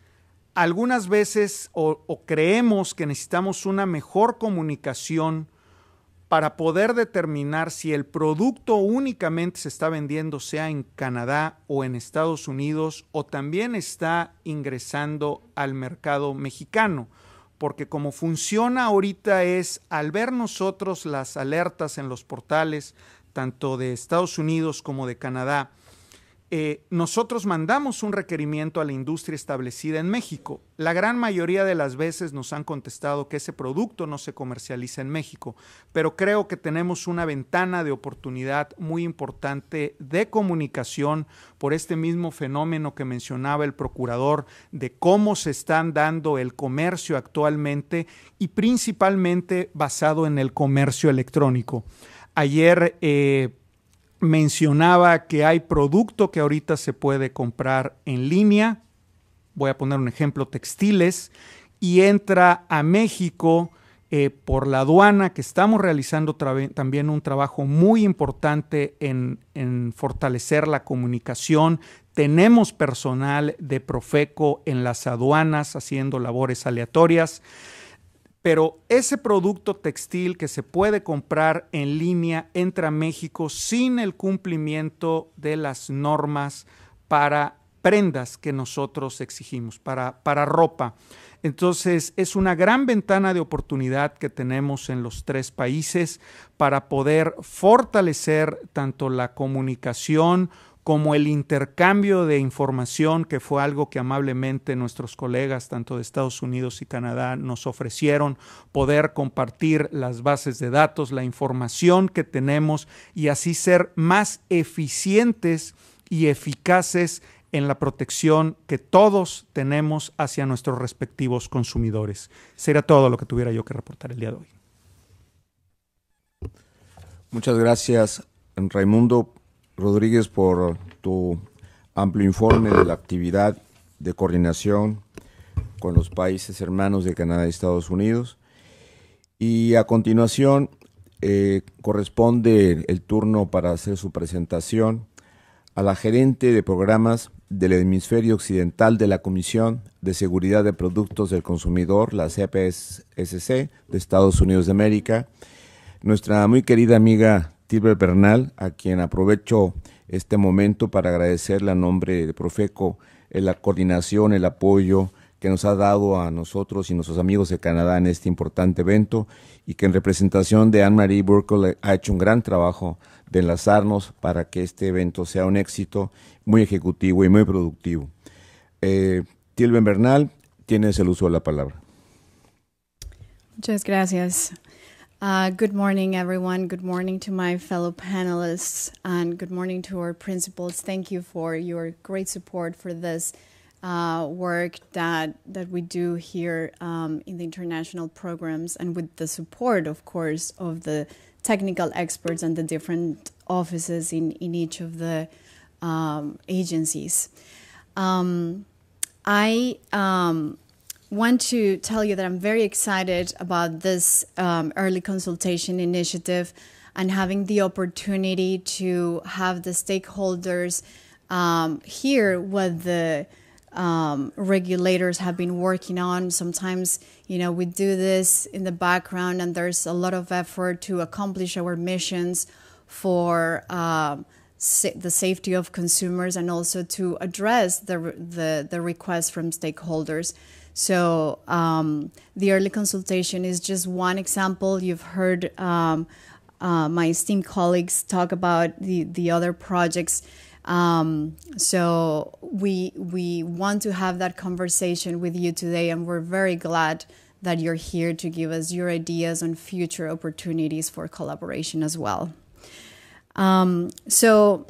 algunas veces o, o creemos que necesitamos una mejor comunicación para poder determinar si el producto únicamente se está vendiendo sea en Canadá o en Estados Unidos o también está ingresando al mercado mexicano. Porque como funciona ahorita es al ver nosotros las alertas en los portales, tanto de Estados Unidos como de Canadá, eh, nosotros mandamos un requerimiento a la industria establecida en México. La gran mayoría de las veces nos han contestado que ese producto no se comercializa en México, pero creo que tenemos una ventana de oportunidad muy importante de comunicación por este mismo fenómeno que mencionaba el procurador de cómo se están dando el comercio actualmente y principalmente basado en el comercio electrónico. Ayer... Eh, mencionaba que hay producto que ahorita se puede comprar en línea. Voy a poner un ejemplo, textiles. Y entra a México eh, por la aduana, que estamos realizando también un trabajo muy importante en, en fortalecer la comunicación. Tenemos personal de Profeco en las aduanas haciendo labores aleatorias pero ese producto textil que se puede comprar en línea entra a México sin el cumplimiento de las normas para prendas que nosotros exigimos, para, para ropa. Entonces, es una gran ventana de oportunidad que tenemos en los tres países para poder fortalecer tanto la comunicación como el intercambio de información, que fue algo que amablemente nuestros colegas, tanto de Estados Unidos y Canadá, nos ofrecieron, poder compartir las bases de datos, la información que tenemos y así ser más eficientes y eficaces en la protección que todos tenemos hacia nuestros respectivos consumidores. Será todo lo que tuviera yo que reportar el día de hoy. Muchas gracias, Raimundo. Rodríguez, por tu amplio informe de la actividad de coordinación con los países hermanos de Canadá y Estados Unidos. Y a continuación eh, corresponde el turno para hacer su presentación a la gerente de programas del hemisferio occidental de la Comisión de Seguridad de Productos del Consumidor, la CPSC de Estados Unidos de América, nuestra muy querida amiga Tilber Bernal, a quien aprovecho este momento para agradecerle a nombre de Profeco eh, la coordinación, el apoyo que nos ha dado a nosotros y nuestros amigos de Canadá en este importante evento y que en representación de Anne-Marie Burkle ha hecho un gran trabajo de enlazarnos para que este evento sea un éxito muy ejecutivo y muy productivo. Eh, Bernal, tienes el uso de la palabra. Muchas gracias. Uh, good morning, everyone. Good morning to my fellow panelists, and good morning to our principals. Thank you for your great support for this uh, work that that we do here um, in the international programs, and with the support, of course, of the technical experts and the different offices in in each of the um, agencies. Um, I um, want to tell you that I'm very excited about this um, early consultation initiative and having the opportunity to have the stakeholders um, hear what the um, regulators have been working on. Sometimes, you know, we do this in the background, and there's a lot of effort to accomplish our missions for um, the safety of consumers and also to address the the, the requests from stakeholders. So um, the early consultation is just one example. You've heard um, uh, my esteemed colleagues talk about the, the other projects. Um, so we we want to have that conversation with you today, and we're very glad that you're here to give us your ideas on future opportunities for collaboration as well. Um, so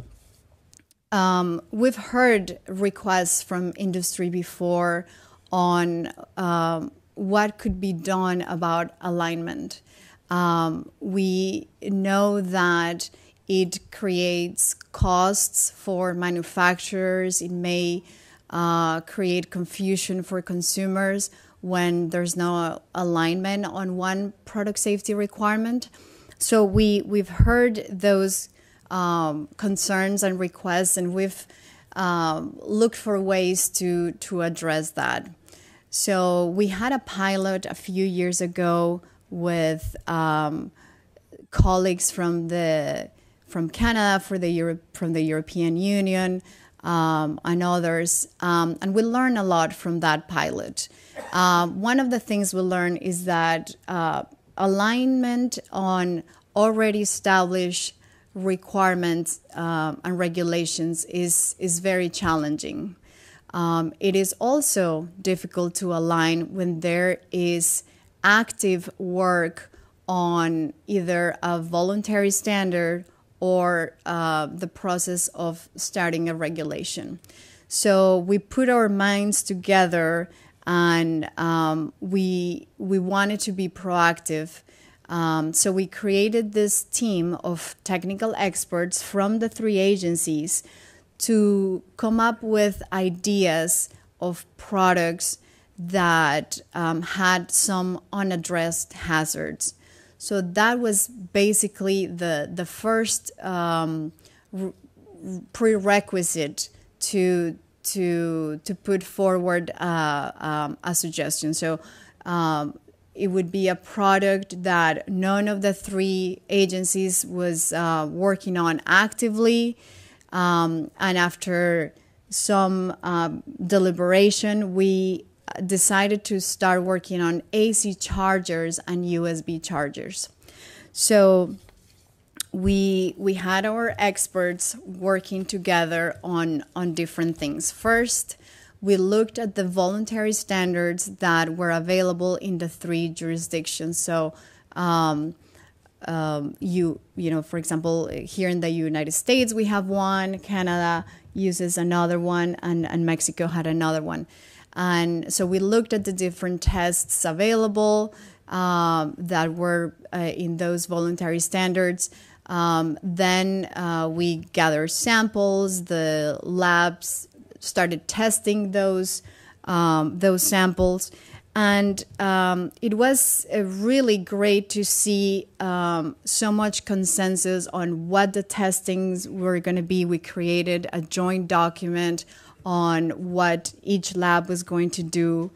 um, we've heard requests from industry before on um, what could be done about alignment. Um, we know that it creates costs for manufacturers, it may uh, create confusion for consumers when there's no alignment on one product safety requirement. So we we've heard those um, concerns and requests, and we've um, looked for ways to to address that. So we had a pilot a few years ago with um, colleagues from the from Canada, for the from the European Union, um, and others, um, and we learned a lot from that pilot. Uh, one of the things we learned is that uh, alignment on already established requirements uh, and regulations is is very challenging. Um, it is also difficult to align when there is active work on either a voluntary standard or uh, the process of starting a regulation. So we put our minds together and um, we, we wanted to be proactive. Um, so we created this team of technical experts from the three agencies to come up with ideas of products that um, had some unaddressed hazards. So that was basically the the first um, prerequisite to to to put forward uh, um, a suggestion. So um, it would be a product that none of the three agencies was uh, working on actively. Um, and after some uh, deliberation, we decided to start working on AC chargers and USB chargers. So we we had our experts working together on on different things. First, we looked at the voluntary standards that were available in the three jurisdictions. So. Um, um, you you know for example here in the united states we have one canada uses another one and, and mexico had another one and so we looked at the different tests available um, that were uh, in those voluntary standards um, then uh, we gathered samples the labs started testing those um, those samples and um, it was uh, really great to see um, so much consensus on what the testings were going to be. We created a joint document on what each lab was going to do.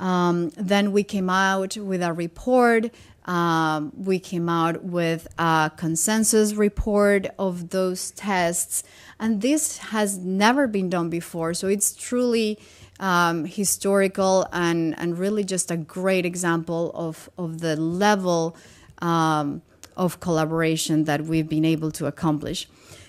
Um, then we came out with a report. Um, we came out with a consensus report of those tests, and this has never been done before. So it's truly um, historical and, and really just a great example of, of the level um, of collaboration that we've been able to accomplish.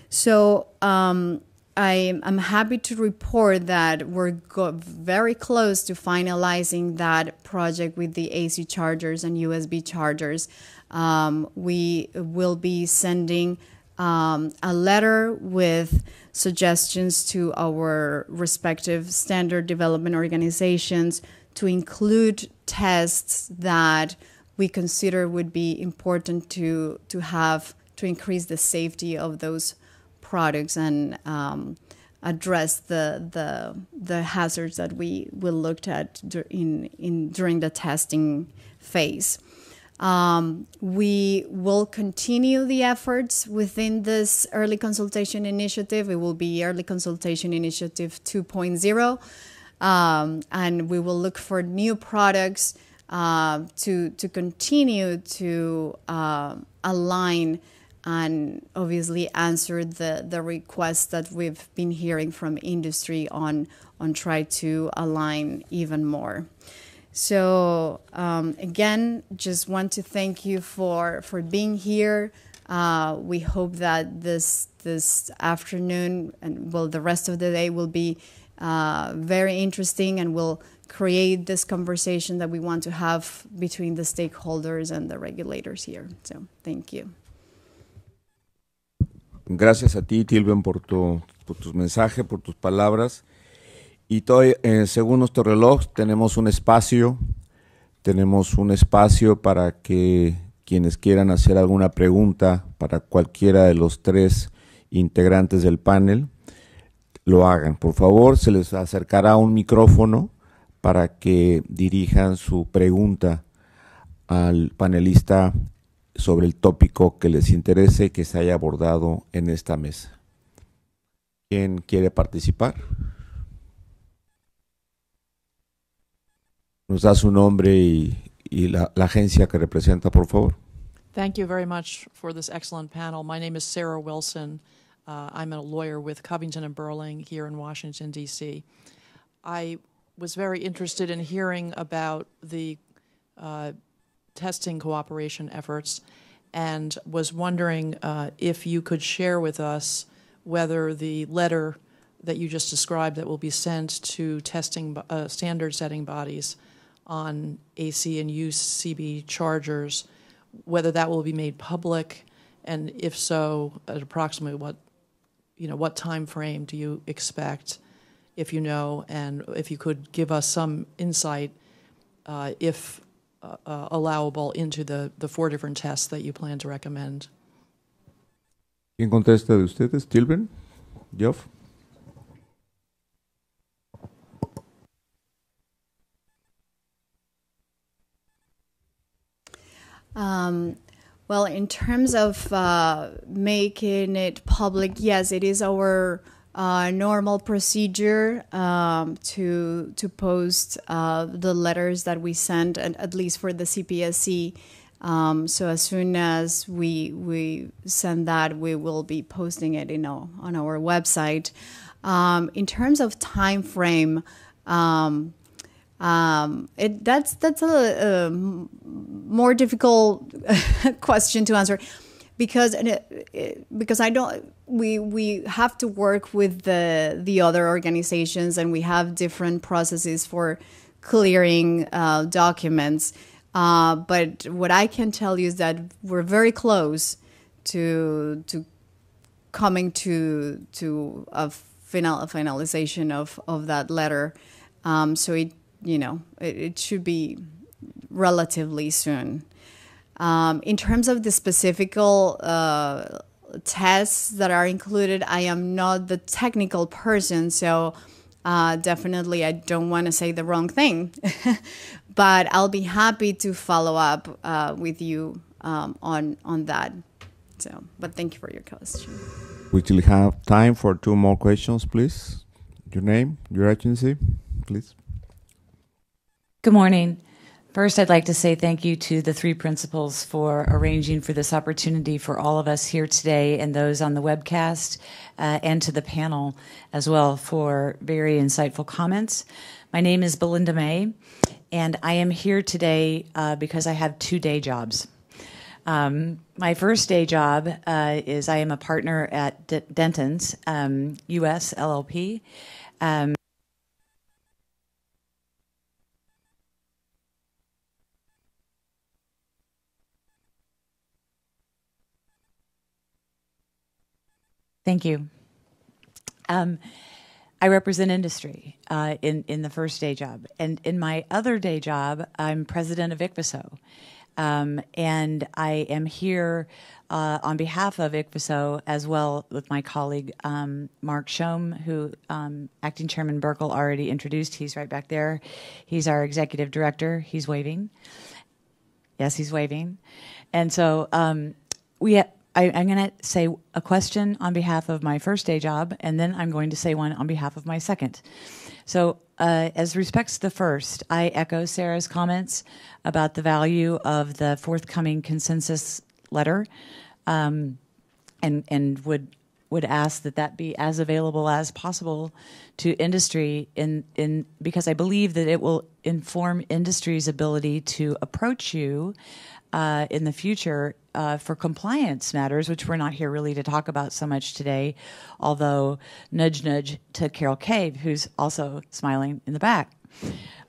So um, I, am happy to report that we're very close to finalizing that project with the AC chargers and USB chargers. Um, we will be sending um, a letter with suggestions to our respective standard development organizations to include tests that we consider would be important to to have to increase the safety of those products and um, address the the the hazards that we we looked at in in during the testing phase. Um, we will continue the efforts within this early consultation initiative. It will be early consultation initiative 2.0, um, and we will look for new products uh, to to continue to uh, align and obviously answer the the requests that we've been hearing from industry on on try to align even more. So um, again, just want to thank you for for being here. Uh, we hope that this this afternoon and well the rest of the day will be uh, very interesting and will create this conversation that we want to have between the stakeholders and the regulators here. So thank you. Gracias a ti, Tilben, por tu, por tus mensajes, por tus palabras. Y eh, según nuestro reloj tenemos un espacio, tenemos un espacio para que quienes quieran hacer alguna pregunta para cualquiera de los tres integrantes del panel, lo hagan. Por favor, se les acercará un micrófono para que dirijan su pregunta al panelista sobre el tópico que les interese que se haya abordado en esta mesa. ¿Quién quiere participar? nos da su nombre y, y la, la agencia que representa, por favor. Thank you very much for this excellent panel. My name is Sarah Wilson. Uh, I'm a lawyer with Covington and Burling here in Washington, D.C. I was very interested in hearing about the uh, testing cooperation efforts and was wondering uh, if you could share with us whether the letter that you just described that will be sent to testing uh, standard setting bodies on AC and UCB chargers, whether that will be made public, and if so, at approximately what you know what time frame do you expect, if you know, and if you could give us some insight, uh, if uh, uh allowable, into the the four different tests that you plan to recommend. ¿Quién contesta de ustedes? Tilburn, Jeff. Um, well, in terms of uh, making it public, yes, it is our uh, normal procedure um, to to post uh, the letters that we send, and at least for the CPSC. Um, so as soon as we we send that, we will be posting it, you know, on our website. Um, in terms of time frame, um, um, it that's that's a, a more difficult question to answer because it, it, because I don't we we have to work with the the other organizations and we have different processes for clearing uh, documents. Uh, but what I can tell you is that we're very close to to coming to to a final a finalization of of that letter. Um, so it you know, it, it should be relatively soon. Um, in terms of the specific uh, tests that are included, I am not the technical person, so uh, definitely I don't want to say the wrong thing, but I'll be happy to follow up uh, with you um, on on that. So, but thank you for your question. We still have time for two more questions, please. Your name, your agency, please. Good morning. First, I'd like to say thank you to the three principals for arranging for this opportunity for all of us here today and those on the webcast uh, and to the panel as well for very insightful comments. My name is Belinda May, and I am here today uh, because I have two day jobs. Um, my first day job uh, is I am a partner at D Denton's um, US LLP. Um, Thank you. Um, I represent industry uh, in in the first day job, and in my other day job, I'm president of ICVSO. Um, and I am here uh, on behalf of ICVSO as well with my colleague um, Mark Shom, who um, Acting Chairman Burkle already introduced. He's right back there. He's our executive director. He's waving. Yes, he's waving. And so um, we ha- I, am going to say a question on behalf of my first day job, and then I'm going to say one on behalf of my second. So, uh, as respects the first, I echo Sarah's comments about the value of the forthcoming consensus letter, um, and and would would ask that that be as available as possible to industry in in because I believe that it will inform industry's ability to approach you uh, in the future uh, for compliance matters, which we're not here really to talk about so much today, although nudge nudge to Carol Cave, who's also smiling in the back.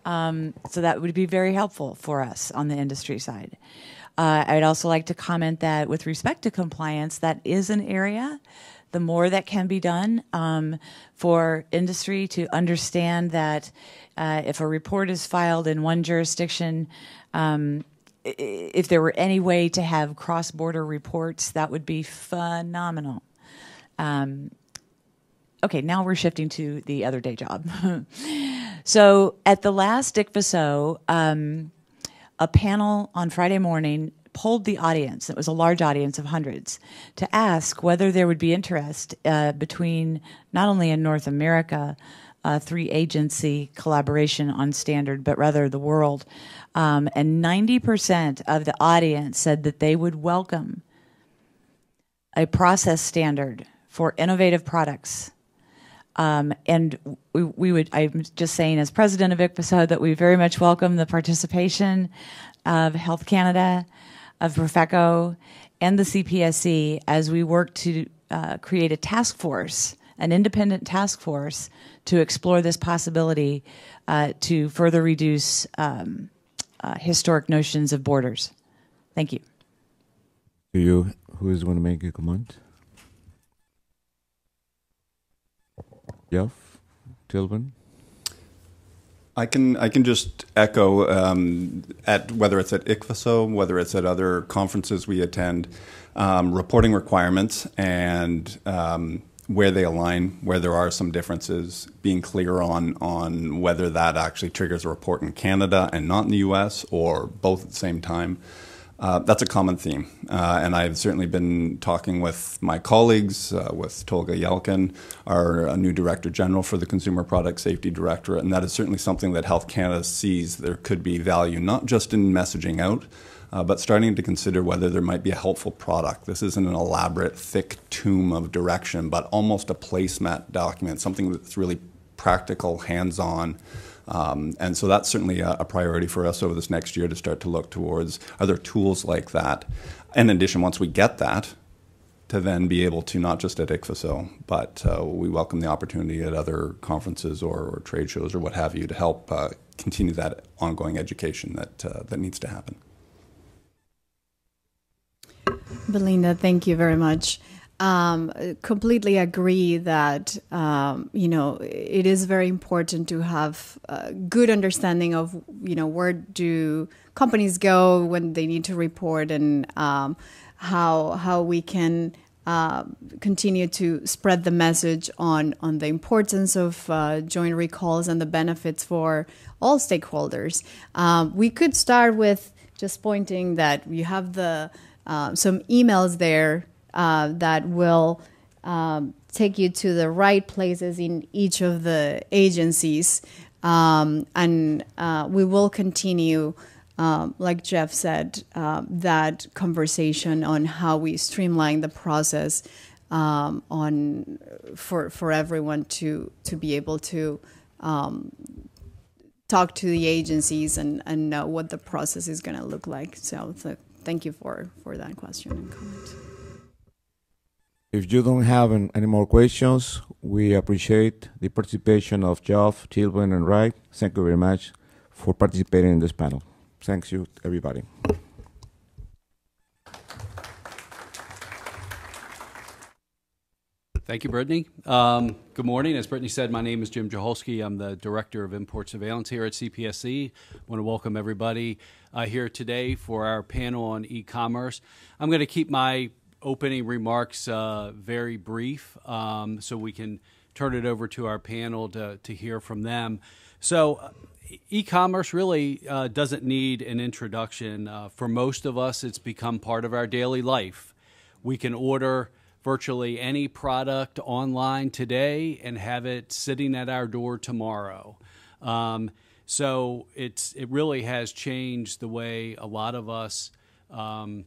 Um, so that would be very helpful for us on the industry side. Uh, I'd also like to comment that with respect to compliance, that is an area. The more that can be done um, for industry to understand that uh, if a report is filed in one jurisdiction, um, if there were any way to have cross border reports, that would be phenomenal. Um, okay, now we're shifting to the other day job. so at the last Dick um, a panel on Friday morning polled the audience, it was a large audience of hundreds, to ask whether there would be interest uh, between not only in North America, uh, three agency collaboration on standard, but rather the world. Um, and 90% of the audience said that they would welcome a process standard for innovative products. Um, and we, we, would, I'm just saying, as president of ICPSO, that we very much welcome the participation of Health Canada, of Profeco, and the CPSC as we work to uh, create a task force, an independent task force to explore this possibility uh, to further reduce um, uh, historic notions of borders. Thank you. Do you, who is going to make a comment? Jeff, Tilburn? I can I can just echo um, at whether it's at ICFASO, whether it's at other conferences we attend, um, reporting requirements and um, where they align, where there are some differences, being clear on on whether that actually triggers a report in Canada and not in the U.S. or both at the same time. Uh, that's a common theme, uh, and I've certainly been talking with my colleagues, uh, with Tolga Yelkin, our uh, new Director General for the Consumer Product Safety Directorate, and that is certainly something that Health Canada sees there could be value not just in messaging out, uh, but starting to consider whether there might be a helpful product. This isn't an elaborate, thick tome of direction, but almost a placemat document, something that's really practical, hands on. Um, and so that's certainly a, a, priority for us over this next year to start to look towards other tools like that. In addition, once we get that, to then be able to not just at ICFASO, but uh, we welcome the opportunity at other conferences or, or, trade shows or what have you to help uh, continue that ongoing education that, uh, that needs to happen. Belinda, thank you very much. Um, completely agree that um, you know it is very important to have a good understanding of you know where do companies go when they need to report and um, how how we can uh, continue to spread the message on on the importance of uh, joint recalls and the benefits for all stakeholders. Um, we could start with just pointing that you have the um, some emails there uh, that will um, take you to the right places in each of the agencies. Um, and uh, we will continue, um, like Jeff said, um, that conversation on how we streamline the process um, on for for everyone to to be able to talk to the agencies and, and know what the process is going to look like. So, so thank you for, for that question and comment. If you don't have an, any more questions, we appreciate the participation of Geoff, Tilburn, and Wright. Thank you very much for participating in this panel. Thanks you, everybody. Thank you, Brittany. Um, good morning. As Brittany said, my name is Jim Jaholski. I'm the Director of Import Surveillance here at CPSC. I want to welcome everybody uh, here today for our panel on e-commerce. I'm going to keep my opening remarks uh, very brief um, so we can turn it over to our panel to, to hear from them. So uh, e-commerce really uh, doesn't need an introduction. Uh, for most of us, it's become part of our daily life. We can order virtually any product online today and have it sitting at our door tomorrow. Um, so it's it really has changed the way a lot of us um,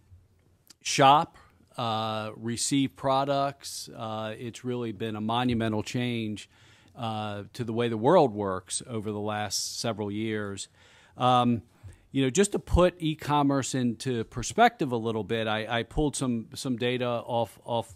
shop, uh, receive products. Uh, it's really been a monumental change uh, to the way the world works over the last several years. Um, you know, just to put e-commerce into perspective a little bit, I, I pulled some some data off off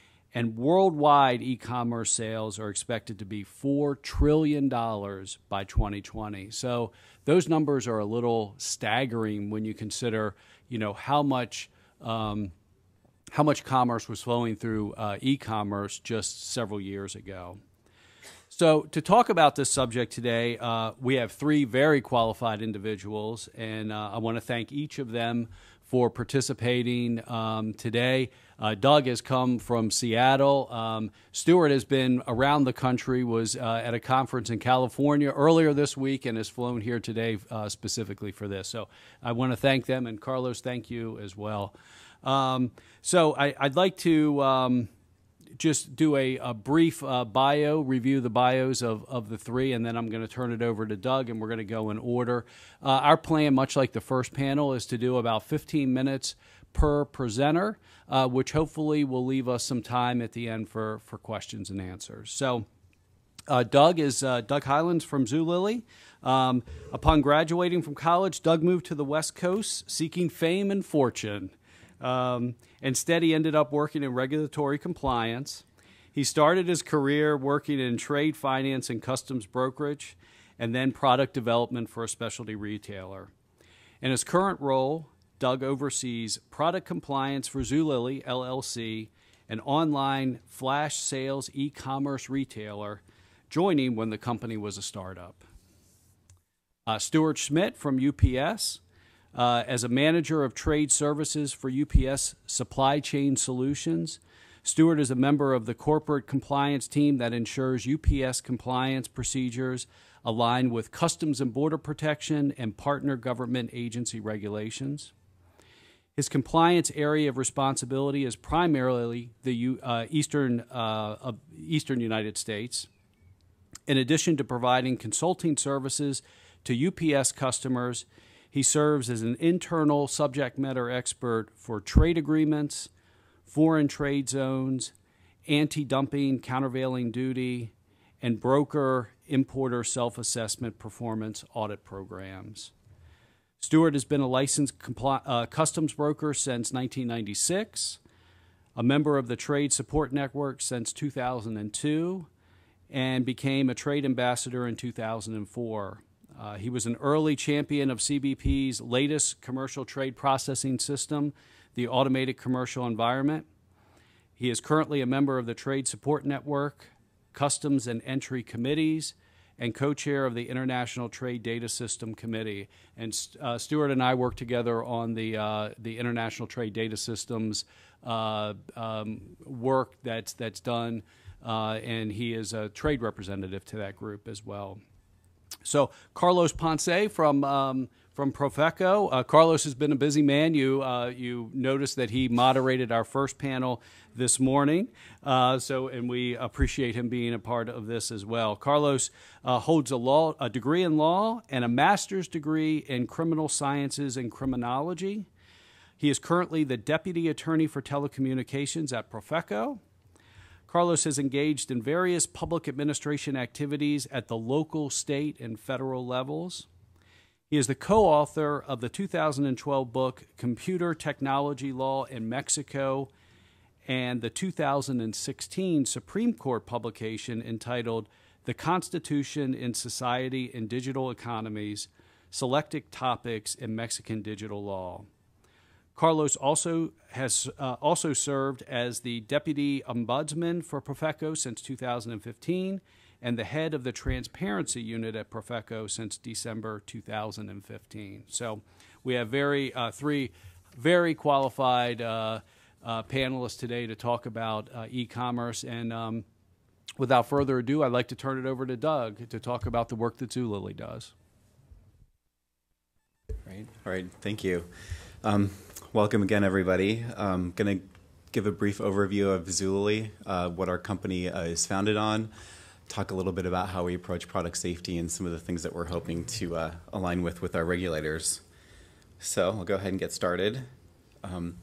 and worldwide e commerce sales are expected to be $4 trillion by 2020. So those numbers are a little staggering when you consider you know, how much. Um, how much commerce was flowing through uh, e commerce just several years ago. So, to talk about this subject today, uh, we have three very qualified individuals, and uh, I want to thank each of them for participating um, today. Uh, Doug has come from Seattle. Um, Stewart has been around the country, was uh, at a conference in California earlier this week, and has flown here today uh, specifically for this. So I want to thank them, and Carlos, thank you as well. Um, so I, would like to. Um, just do a, a brief uh, bio, review the bios of, of the three, and then I'm going to turn it over to Doug and we're going to go in order. Uh, our plan, much like the first panel, is to do about 15 minutes per presenter, uh, which hopefully will leave us some time at the end for, for questions and answers. So, uh, Doug is uh, Doug Highlands from Zulily. Um, upon graduating from college, Doug moved to the West Coast seeking fame and fortune. Um, Instead, he ended up working in regulatory compliance. He started his career working in trade finance and customs brokerage, and then product development for a specialty retailer. In his current role, Doug oversees product compliance for Zulily LLC, an online flash sales e commerce retailer, joining when the company was a startup. Uh, Stuart Schmidt from UPS uh, as a manager of trade services for UPS Supply Chain Solutions. Stewart is a member of the corporate compliance team that ensures UPS compliance procedures align with Customs and Border Protection and partner government agency regulations. His compliance area of responsibility is primarily the U, uh, eastern, uh, of eastern United States. In addition to providing consulting services to UPS customers, he serves as an internal subject matter expert for trade agreements, foreign trade zones, anti dumping, countervailing duty, and broker importer self assessment performance audit programs. Stewart has been a licensed uh, customs broker since 1996, a member of the Trade Support Network since 2002, and became a trade ambassador in 2004. Uh, he was an early champion of CBP's latest commercial trade processing system, the automated commercial environment. He is currently a member of the Trade Support Network, Customs and Entry Committees, and co-chair of the International Trade Data System Committee. And uh, Stuart and I work together on the uh, the International Trade Data Systems uh, um, work that's that's done, uh, and he is a trade representative to that group as well. So Carlos Ponce from um, from Profeco. Uh, Carlos has been a busy man. You uh, you noticed that he moderated our first panel this morning. Uh, so, and we appreciate him being a part of this as well. Carlos uh, holds a law a degree in law and a master's degree in criminal sciences and criminology. He is currently the deputy attorney for telecommunications at Profeco. Carlos has engaged in various public administration activities at the local, state, and federal levels. He is the co author of the 2012 book Computer Technology Law in Mexico and the 2016 Supreme Court publication entitled The Constitution in Society and Digital Economies Selected Topics in Mexican Digital Law. Carlos also has uh, also served as the deputy ombudsman for Profeco since 2015 and the head of the transparency unit at Profeco since December 2015. So we have very uh, three very qualified uh, uh panelists today to talk about uh, e-commerce. And um, without further ado, I'd like to turn it over to Doug to talk about the work that Zulily does. All right. All right. Thank you. Um, welcome again, everybody. I'm going to give a brief overview of Zulily, uh, what our company uh, is founded on, talk a little bit about how we approach product safety and some of the things that we're hoping to uh, align with with our regulators. So I'll go ahead and get started. Um,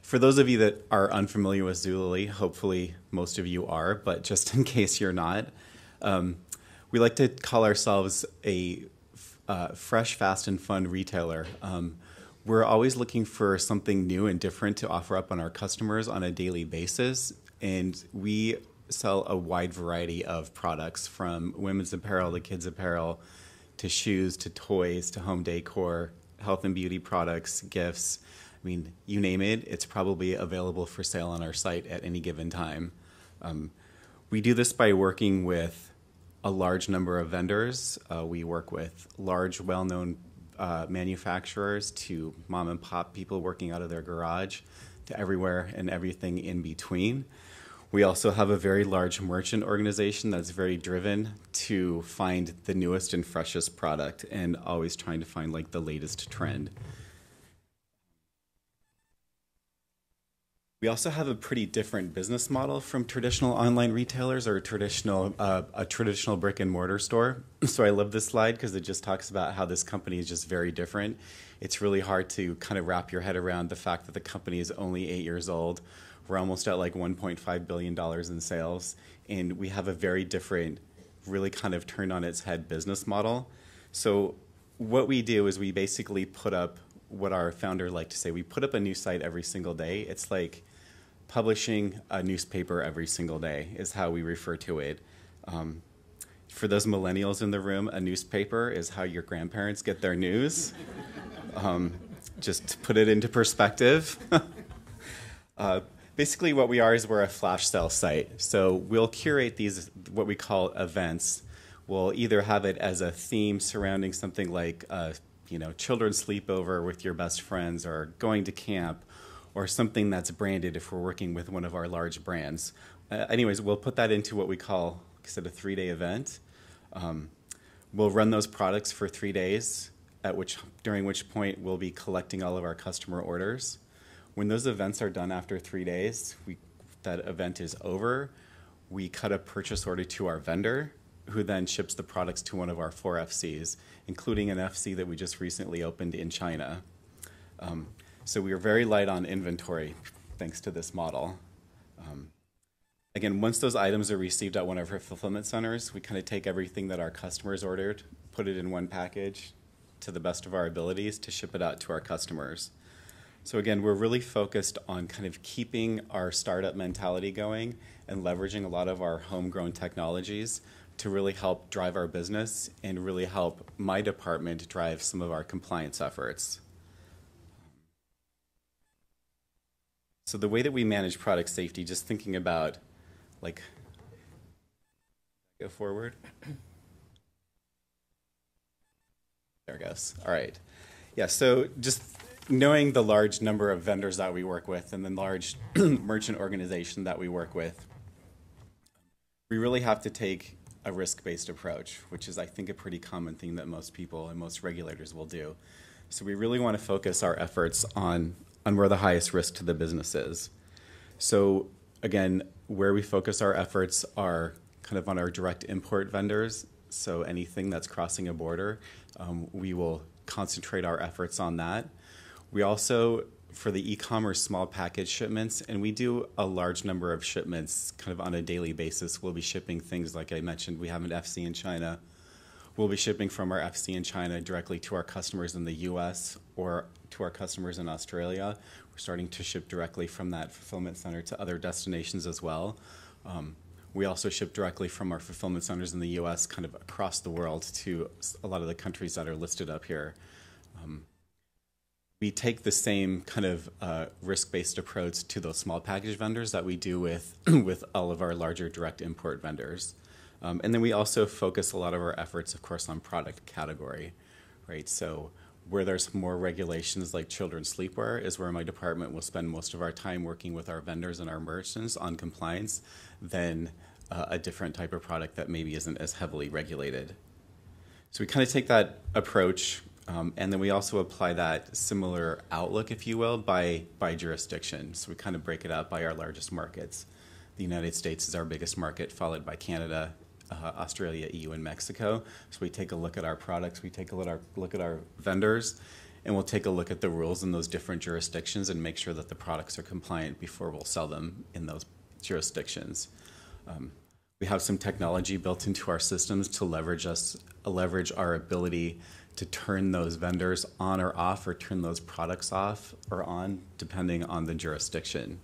for those of you that are unfamiliar with Zulily, hopefully most of you are, but just in case you're not, um, we like to call ourselves a uh, fresh, fast, and fun retailer. Um, we're always looking for something new and different to offer up on our customers on a daily basis. And we sell a wide variety of products from women's apparel to kids' apparel to shoes to toys to home decor, health and beauty products, gifts. I mean, you name it, it's probably available for sale on our site at any given time. Um, we do this by working with a large number of vendors. Uh, we work with large, well known uh, manufacturers to mom and pop people working out of their garage to everywhere and everything in between. We also have a very large merchant organization that's very driven to find the newest and freshest product and always trying to find like the latest trend. We also have a pretty different business model from traditional online retailers or traditional uh, a traditional brick and mortar store. so I love this slide because it just talks about how this company is just very different. It's really hard to kind of wrap your head around the fact that the company is only eight years old. We're almost at like 1.5 billion dollars in sales, and we have a very different, really kind of turned on its head business model. So what we do is we basically put up what our founder like to say. We put up a new site every single day. It's like publishing a newspaper every single day, is how we refer to it. Um, for those millennials in the room, a newspaper is how your grandparents get their news. um, just to put it into perspective. uh, basically, what we are is we're a flash sale site. So we'll curate these, what we call events. We'll either have it as a theme surrounding something like, uh, you know, children's sleepover with your best friends or going to camp or something that's branded if we're working with one of our large brands. Uh, anyways, we'll put that into what we call, like I said, a three-day event. Um, we'll run those products for three days, at which during which point we'll be collecting all of our customer orders. When those events are done after three days, we, that event is over. We cut a purchase order to our vendor, who then ships the products to one of our four FCs, including an FC that we just recently opened in China. Um, so we are very light on inventory thanks to this model. Um, again, once those items are received at one of our fulfillment centers, we kind of take everything that our customers ordered, put it in one package to the best of our abilities to ship it out to our customers. So again, we're really focused on kind of keeping our startup mentality going and leveraging a lot of our homegrown technologies to really help drive our business and really help my department drive some of our compliance efforts. So the way that we manage product safety, just thinking about like, go forward. There it goes. All right. Yeah, so just knowing the large number of vendors that we work with and the large merchant organization that we work with, we really have to take a risk-based approach, which is, I think, a pretty common thing that most people and most regulators will do. So we really want to focus our efforts on on where the highest risk to the business is. So again, where we focus our efforts are kind of on our direct import vendors. So anything that's crossing a border, um, we will concentrate our efforts on that. We also, for the e-commerce small package shipments, and we do a large number of shipments kind of on a daily basis. We'll be shipping things like I mentioned, we have an FC in China. We'll be shipping from our FC in China directly to our customers in the US or to our customers in Australia. We're starting to ship directly from that fulfillment center to other destinations as well. Um, we also ship directly from our fulfillment centers in the US, kind of across the world, to a lot of the countries that are listed up here. Um, we take the same kind of uh, risk-based approach to those small package vendors that we do with, with all of our larger direct import vendors. Um, and then we also focus a lot of our efforts, of course, on product category, right? So where there's more regulations like children's sleepwear is where my department will spend most of our time working with our vendors and our merchants on compliance than uh, a different type of product that maybe isn't as heavily regulated. So we kind of take that approach um, and then we also apply that similar outlook, if you will, by, by jurisdiction. So we kind of break it up by our largest markets. The United States is our biggest market, followed by Canada, uh, Australia, EU, and Mexico. So we take a look at our products, we take a look at our, look at our vendors, and we'll take a look at the rules in those different jurisdictions and make sure that the products are compliant before we'll sell them in those jurisdictions. Um, we have some technology built into our systems to leverage us leverage our ability to turn those vendors on or off or turn those products off or on depending on the jurisdiction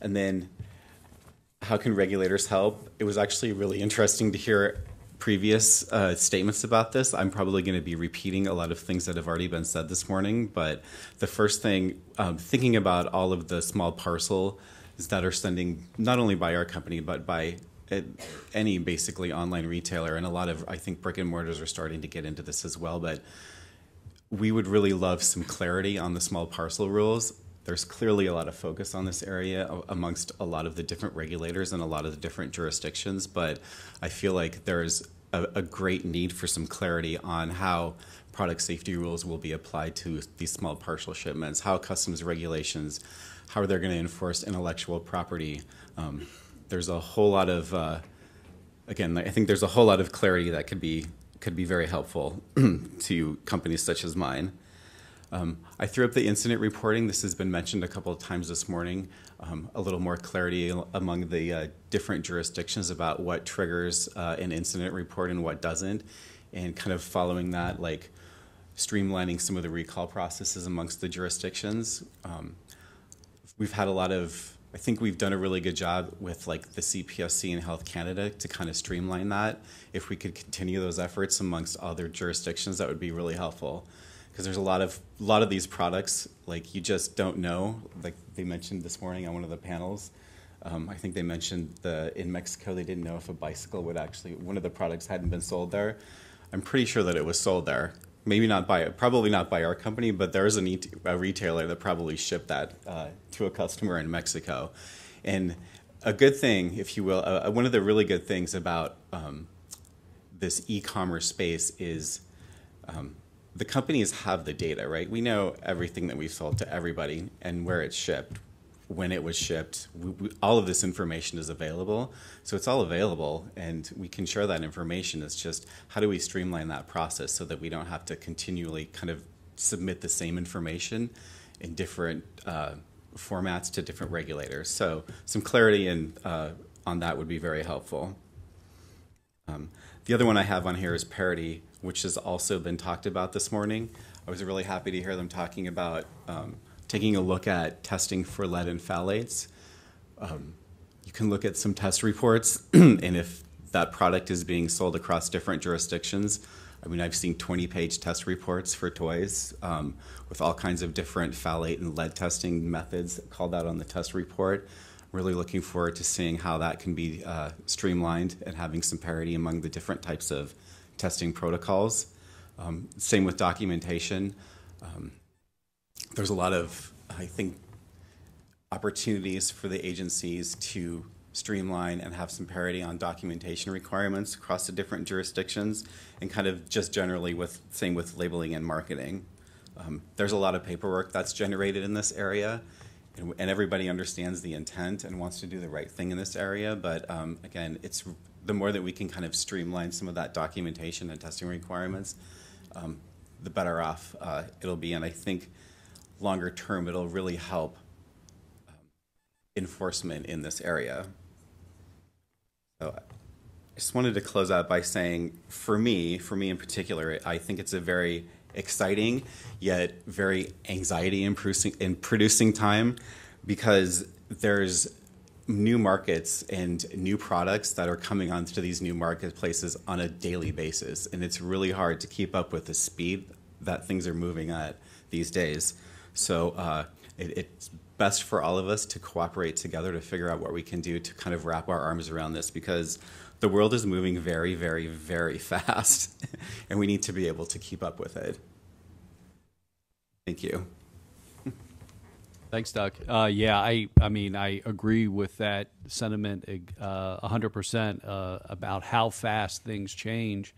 and then how can regulators help? It was actually really interesting to hear previous uh, statements about this. I'm probably going to be repeating a lot of things that have already been said this morning, but the first thing, um, thinking about all of the small parcel that are sending not only by our company but by uh, any basically online retailer and a lot of i think brick and mortars are starting to get into this as well but we would really love some clarity on the small parcel rules there's clearly a lot of focus on this area amongst a lot of the different regulators and a lot of the different jurisdictions, but I feel like there's a, a, great need for some clarity on how product safety rules will be applied to these small partial shipments, how customs regulations, how they're going to enforce intellectual property. Um, there's a whole lot of, uh, again, I think there's a whole lot of clarity that could be could be very helpful to companies such as mine. Um, I threw up the incident reporting. This has been mentioned a couple of times this morning. Um, a little more clarity among the uh, different jurisdictions about what triggers uh, an incident report and what doesn't, and kind of following that, like streamlining some of the recall processes amongst the jurisdictions. Um, we've had a lot of I think we've done a really good job with like the CPSC and Health Canada to kind of streamline that. If we could continue those efforts amongst other jurisdictions, that would be really helpful because there's a lot of a lot of these products like you just don't know. Like they mentioned this morning on one of the panels, um, I think they mentioned the in Mexico they didn't know if a bicycle would actually one of the products hadn't been sold there. I'm pretty sure that it was sold there. Maybe not by probably not by our company, but there is an a retailer that probably shipped that uh, to a customer in Mexico, and a good thing, if you will, uh, one of the really good things about um, this e-commerce space is um, the companies have the data, right? We know everything that we've sold to everybody and where it's shipped, when it was shipped. We, we, all of this information is available. So it's all available and we can share that information. It's just how do we streamline that process so that we don't have to continually kind of submit the same information in different uh, formats to different regulators. So some clarity in, uh, on that would be very helpful. Um, the other one I have on here is parity which has also been talked about this morning. I was really happy to hear them talking about um, taking a look at testing for lead and phthalates. Um, you can look at some test reports, and if that product is being sold across different jurisdictions, I mean, I've seen 20 page test reports for toys um, with all kinds of different phthalate and lead testing methods called out on the test report. Really looking forward to seeing how that can be uh, streamlined and having some parity among the different types of testing protocols. Um, same with documentation. Um, there's a lot of, I think, opportunities for the agencies to streamline and have some parity on documentation requirements across the different jurisdictions and kind of just generally with same with labeling and marketing. Um, there's a lot of paperwork that's generated in this area and, everybody understands the intent and wants to do the right thing in this area, but um, again, it's the more that we can kind of streamline some of that documentation and testing requirements, um, the better off uh, it'll be. And I think longer term, it'll really help um, enforcement in this area. So I just wanted to close out by saying, for me, for me in particular, I think it's a very exciting yet very anxiety producing, in producing time because there's new markets and new products that are coming onto these new marketplaces on a daily basis. And it's really hard to keep up with the speed that things are moving at these days. So uh, it, it's best for all of us to cooperate together to figure out what we can do to kind of wrap our arms around this because the world is moving very, very, very fast, and we need to be able to keep up with it. Thank you. Thanks, Doug. Uh, yeah, I, I mean, I agree with that sentiment uh, a 100% uh, about how fast things change.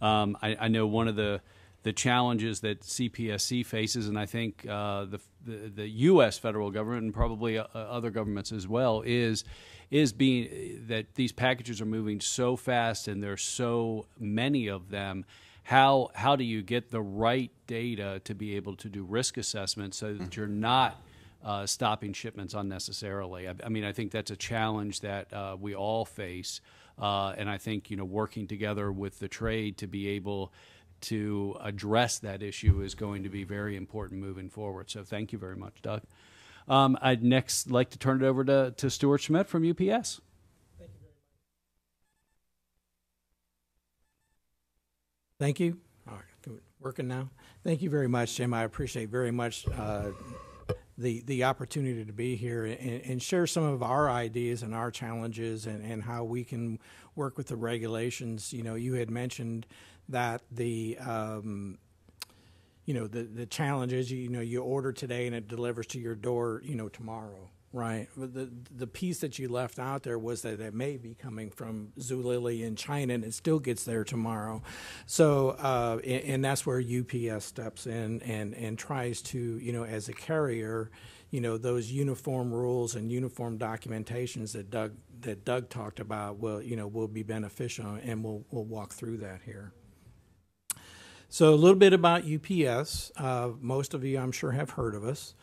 Um, I, I, know one of the, the challenges that CPSC faces, and I think uh, the, the, the, U.S. federal government and probably other governments as well, is, is being that these packages are moving so fast and there's so many of them how how do you get the right data to be able to do risk assessment so that mm-hmm. you're not uh, stopping shipments unnecessarily. I, I, mean, I think that's a challenge that uh, we all face, uh, and I think you know working together with the trade to be able to address that issue is going to be very important moving forward. So thank you very much, Doug. Um, I'd next like to turn it over to, to Stuart Schmidt from UPS. Thank you. All right, working now. Thank you very much, Jim. I appreciate very much uh, the, the opportunity to be here and, and, share some of our ideas and our challenges and, and how we can work with the regulations. You know, you had mentioned that the um, you know the the challenges. you know you order today and it delivers to your door you know tomorrow Right. The the piece that you left out there was that it may be coming from Zulily in China, and it still gets there tomorrow. So, uh, and, and, that's where UPS steps in and and tries to, you know, as a carrier, you know, those uniform rules and uniform documentations that Doug that Doug talked about will, you know, will be beneficial, and we'll we'll walk through that here. So, a little bit about UPS. Uh, most of you, I'm sure, have heard of us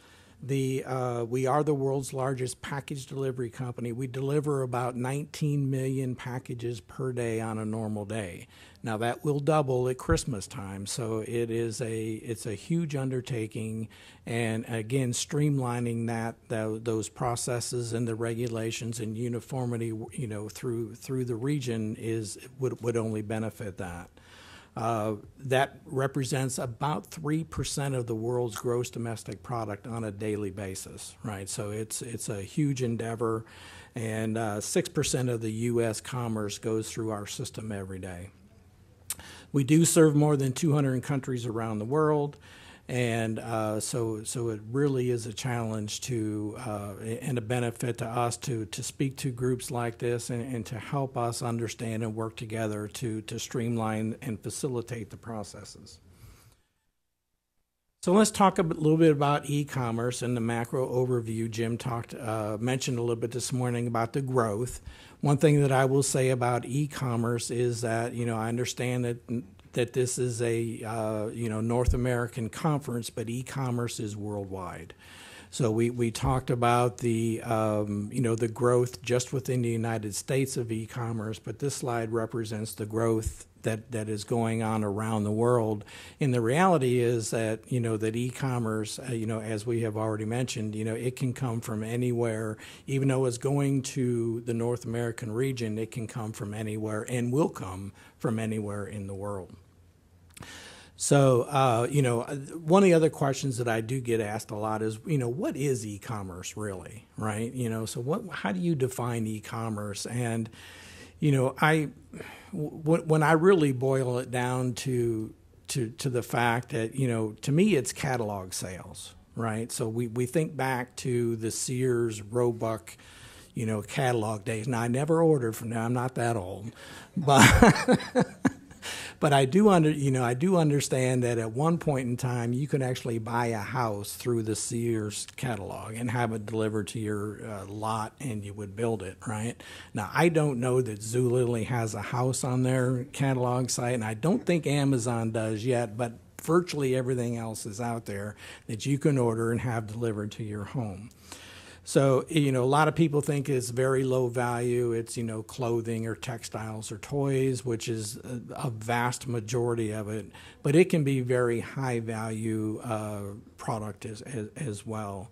the uh, we are the world's largest package delivery company. We deliver about 19 million packages per day on a normal day. Now that will double at Christmas time, so it is a it's a huge undertaking, and again streamlining that, that those processes and the regulations and uniformity, you know, through through the region is would would only benefit that. Uh, that represents about 3% of the world's gross domestic product on a daily basis, right? So it's, it's a huge endeavor, and uh, 6% of the U.S. commerce goes through our system every day. We do serve more than 200 countries around the world and uh, so so it really is a challenge to uh, and a benefit to us to to speak to groups like this and, and to help us understand and work together to to streamline and facilitate the processes. So let's talk a little bit about e-commerce and the macro overview. Jim talked uh, mentioned a little bit this morning about the growth. One thing that I will say about e-commerce is that you know I understand that that this is a uh, you know North American conference, but e-commerce is worldwide. So we, we talked about the um, you know the growth just within the United States of e-commerce, but this slide represents the growth that, that is going on around the world. And the reality is that you know that e-commerce, uh, you know, as we have already mentioned, you know, it can come from anywhere. Even though it's going to the North American region, it can come from anywhere and will come from anywhere in the world. So, uh, you know, uh, one of the other questions that I do get asked a lot is, you know, what is e-commerce really, right? You know, so what? How do you define e-commerce? And, you know, I w- when I really boil it down to to to the fact that you know, to me, it's catalog sales, right? So we we think back to the Sears Roebuck you know, catalog days. Now I never ordered from now. I'm not that old, but But I do under you know I do understand that at one point in time you could actually buy a house through the Sears catalog and have it delivered to your uh, lot and you would build it right. Now I don't know that Zulily has a house on their catalog site, and I don't think Amazon does yet, but virtually everything else is out there that you can order and have delivered to your home. So, you know, a lot of people think it's very low value. It's, you know, clothing or textiles or toys, which is a, vast majority of it. But it can be very high value uh, product as, as, as well.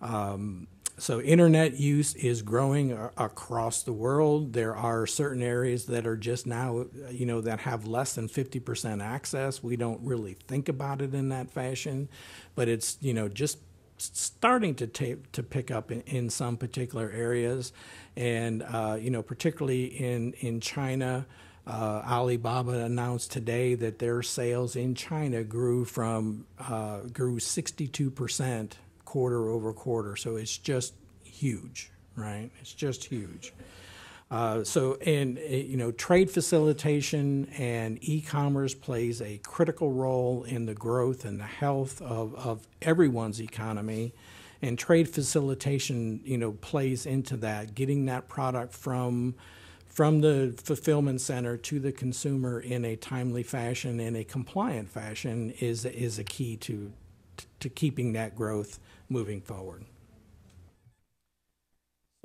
Um, so, internet use is growing across the world. There are certain areas that are just now, you know, that have less than 50% access. We don't really think about it in that fashion, but it's, you know, just starting to tape, to pick up in, in, some particular areas, and uh, you know particularly in in China. Uh, Alibaba announced today that their sales in China grew from uh, grew 62 percent quarter over quarter. So it's just huge, right? It's just huge. Uh, so, and uh, you know, trade facilitation and e-commerce plays a critical role in the growth and the health of, of everyone's economy. And trade facilitation, you know, plays into that, getting that product from from the fulfillment center to the consumer in a timely fashion, in a compliant fashion, is is a key to to keeping that growth moving forward.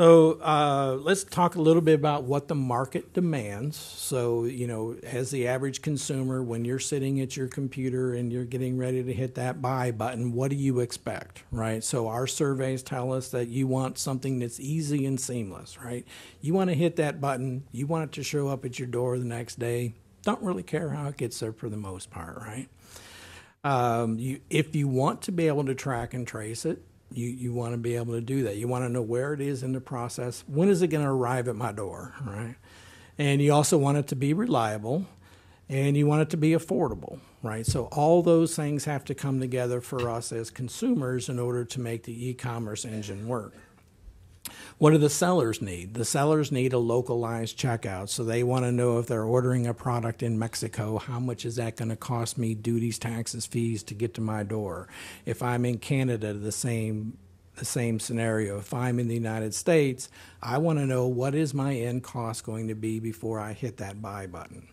So uh, let's talk a little bit about what the market demands. So, you know, as the average consumer, when you're sitting at your computer and you're getting ready to hit that buy button, what do you expect, right? So, our surveys tell us that you want something that's easy and seamless, right? You want to hit that button, you want it to show up at your door the next day. Don't really care how it gets there for the most part, right? Um, you, if you want to be able to track and trace it, you, you want to be able to do that. You want to know where it is in the process. When is it going to arrive at my door, right? And you also want it to be reliable and you want it to be affordable, right? So all those things have to come together for us as consumers in order to make the e-commerce engine work. What do the sellers need? The sellers need a localized checkout. So they want to know if they're ordering a product in Mexico, how much is that going to cost me, duties, taxes, fees to get to my door? If I'm in Canada, the same the same scenario. If I'm in the United States, I want to know what is my end cost going to be before I hit that buy button.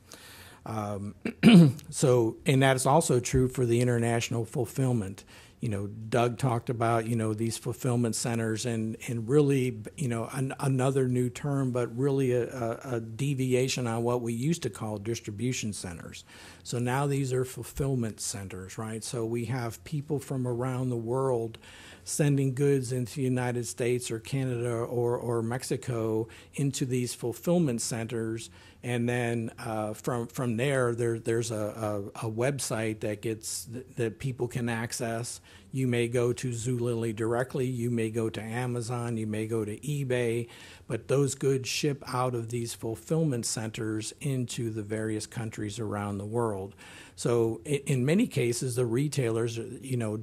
Um, so, and that is also true for the international fulfillment you know, Doug talked about, you know, these fulfillment centers and, and really, you know, an, another new term, but really a, a, deviation on what we used to call distribution centers. So now these are fulfillment centers, right? So we have people from around the world sending goods into the United States or Canada or, or Mexico into these fulfillment centers and then uh, from from there, there there's a, a, a, website that gets that people can access. You may go to Zulily directly. You may go to Amazon. You may go to eBay, but those goods ship out of these fulfillment centers into the various countries around the world. So in many cases, the retailers, you know,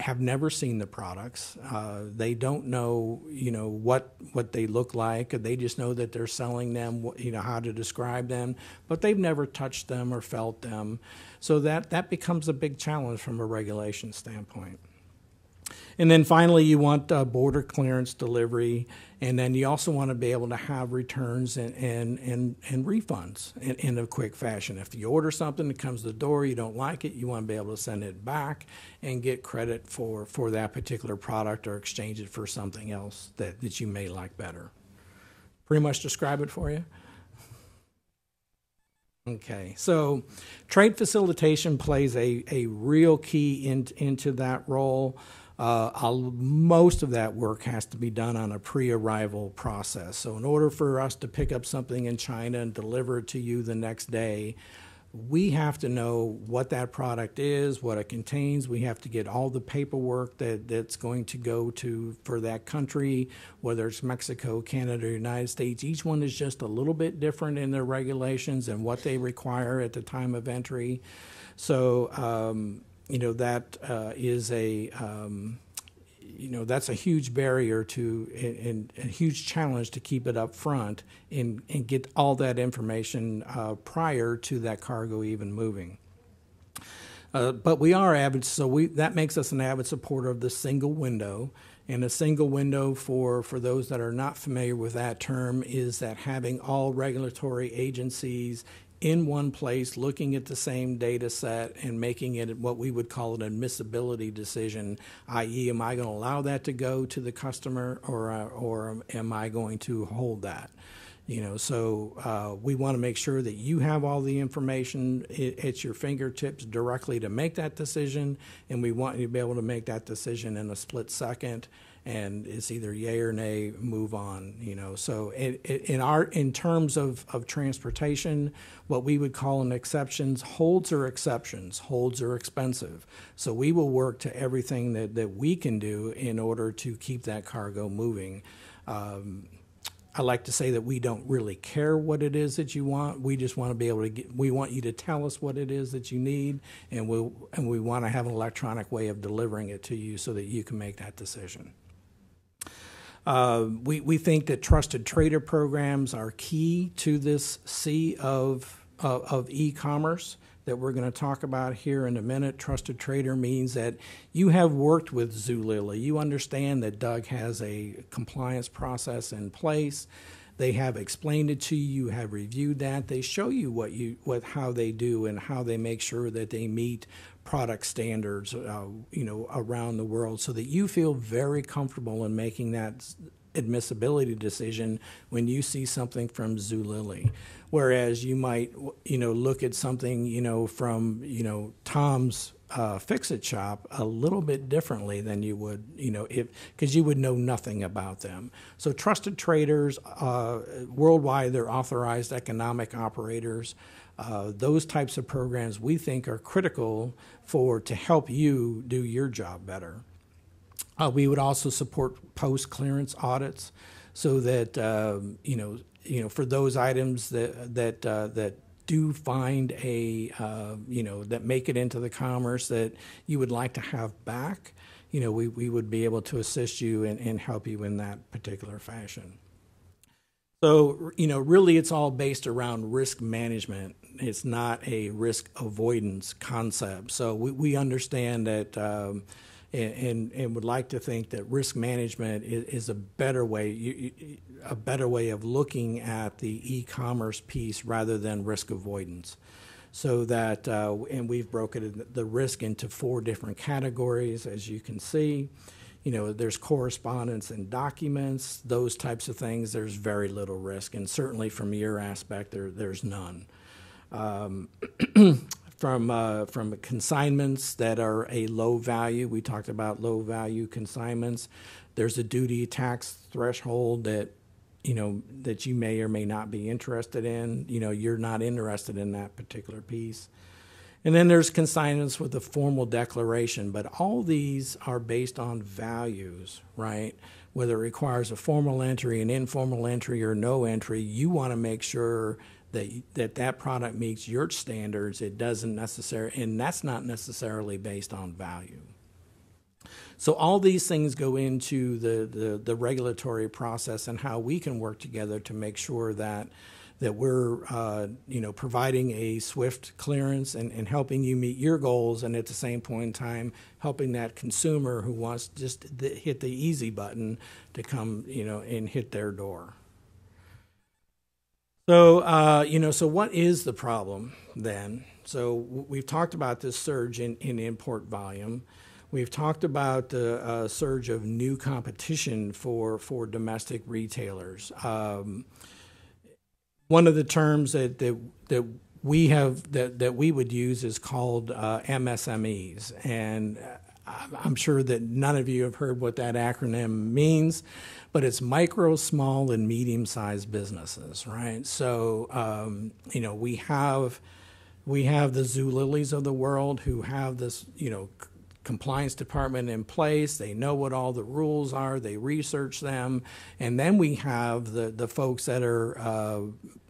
have never seen the products. Uh, they don't know, you know, what what they look like. They just know that they're selling them, you know, how to describe them, but they've never touched them or felt them. So that that becomes a big challenge from a regulation standpoint. And then finally, you want uh, border clearance delivery, and then you also want to be able to have returns and, and, and, and refunds in, in a quick fashion. If you order something that comes to the door, you don't like it, you want to be able to send it back and get credit for, for that particular product or exchange it for something else that, that you may like better. Pretty much describe it for you. Okay, so trade facilitation plays a, a real key in, into that role. Uh, most of that work has to be done on a pre-arrival process. So in order for us to pick up something in China and deliver it to you the next day, we have to know what that product is, what it contains. We have to get all the paperwork that, that's going to go to for that country, whether it's Mexico, Canada, United States. Each one is just a little bit different in their regulations and what they require at the time of entry. So um, you know that uh, is a um, you know that's a huge barrier to and, and, a huge challenge to keep it up front and, and get all that information uh, prior to that cargo even moving. Uh, but we are avid, so we that makes us an avid supporter of the single window. And a single window for for those that are not familiar with that term is that having all regulatory agencies in one place looking at the same data set and making it what we would call an admissibility decision, i.e., am I going to allow that to go to the customer or, uh, or am I going to hold that? You know, so uh, we want to make sure that you have all the information at your fingertips directly to make that decision, and we want you to be able to make that decision in a split second and it's either yay or nay, move on. You know, so it, it, in our in terms of of transportation, what we would call an exceptions holds are exceptions. Holds are expensive, so we will work to everything that that we can do in order to keep that cargo moving. Um, I like to say that we don't really care what it is that you want. We just want to be able to get, we want you to tell us what it is that you need, and we, will and we want to have an electronic way of delivering it to you so that you can make that decision. Uh, we, we think that trusted trader programs are key to this sea of, of e commerce that we're going to talk about here in a minute. Trusted trader means that you have worked with Zulily. You understand that Doug has a compliance process in place. They have explained it to you. You have reviewed that. They show you what you what how they do and how they make sure that they meet product standards, uh, you know, around the world, so that you feel very comfortable in making that admissibility decision when you see something from Zulily. Whereas you might, you know, look at something, you know, from, you know, Tom's uh, fix-it shop a little bit differently than you would, you know, if because you would know nothing about them. So trusted traders uh, worldwide, they're authorized economic operators. Uh, those types of programs we think are critical for to help you do your job better. Uh, we would also support post clearance audits so that um, you know you know for those items that that uh, that do find a uh, you know that make it into the commerce that you would like to have back you know we, we would be able to assist you and, and help you in that particular fashion so you know really it's all based around risk management it's not a risk avoidance concept. So we, we understand that um, and, and, would like to think that risk management is, is a better way a better way of looking at the e-commerce piece rather than risk avoidance. So that uh, and we've broken the risk into four different categories, as you can see you know, there's correspondence and documents, those types of things, there's very little risk. And certainly from your aspect, there, there's none um, from uh, from consignments that are a low value. We talked about low value consignments. There's a duty tax threshold that you know that you may or may not be interested in. You know, you're not interested in that particular piece. And then there's consignments with a formal declaration, but all these are based on values, right? Whether it requires a formal entry, an informal entry, or no entry, you want to make sure that that that product meets your standards. It doesn't necessarily, and that's not necessarily based on value. So all these things go into the, the, the regulatory process and how we can work together to make sure that that we're uh, you know providing a swift clearance and, and helping you meet your goals and at the same point in time helping that consumer who wants just hit the easy button to come you know and hit their door so, uh, you know, so what is the problem then? So, we've talked about this surge in, in import volume. We've talked about the uh, surge of new competition for, for domestic retailers. Um, one of the terms that, that, that we have that, that we would use is called uh, MSMEs. And uh, I'm sure that none of you have heard what that acronym means, but it's micro, small, and medium sized businesses, right? So, um, you know, we have. We have the zoo lilies of the world who have this, you know, compliance department in place. They know what all the rules are. They research them, and then we have the the folks that are uh,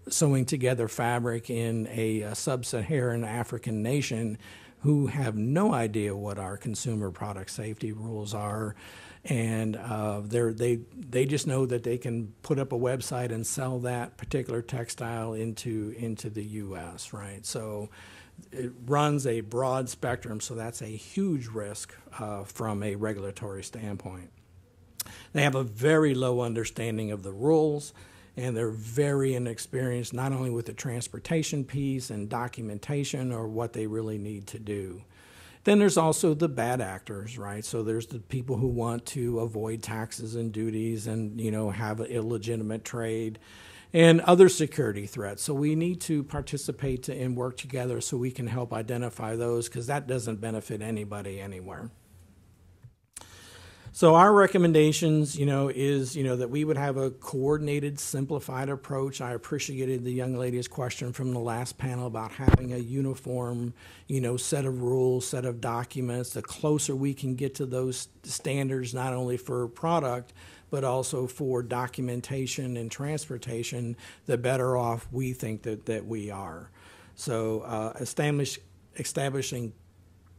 sewing together fabric in a, a sub-Saharan African nation who have no idea what our consumer product safety rules are. And uh, they they just know that they can put up a website and sell that particular textile into into the U.S. Right, so it runs a broad spectrum. So that's a huge risk uh, from a regulatory standpoint. They have a very low understanding of the rules and they're very inexperienced, not only with the transportation piece and documentation or what they really need to do. Then there's also the bad actors, right? So there's the people who want to avoid taxes and duties and, you know, have an illegitimate trade and other security threats. So we need to participate and work together so we can help identify those because that doesn't benefit anybody anywhere. So our recommendations, you know, is you know that we would have a coordinated, simplified approach. I appreciated the young lady's question from the last panel about having a uniform, you know, set of rules, set of documents. The closer we can get to those standards, not only for product but also for documentation and transportation, the better off we think that that we are. So uh, establish establishing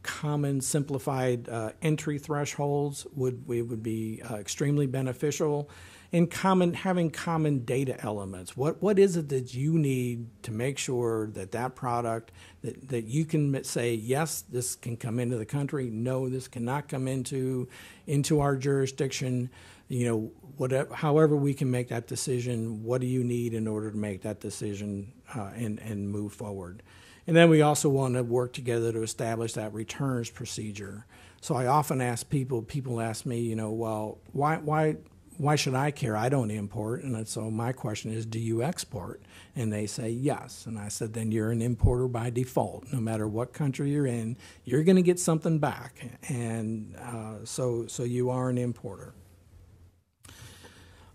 common simplified uh, entry thresholds would we would be uh, extremely beneficial In common having common data elements what what is it that you need to make sure that that product that, that you can say yes this can come into the country no this cannot come into into our jurisdiction you know whatever however we can make that decision what do you need in order to make that decision uh, and and move forward and then we also want to work together to establish that returns procedure. So I often ask people, people ask me, you know, well, why, why, why should I care? I don't import. And so my question is, do you export? And they say, yes. And I said, then you're an importer by default. No matter what country you're in, you're going to get something back. And uh, so, so you are an importer.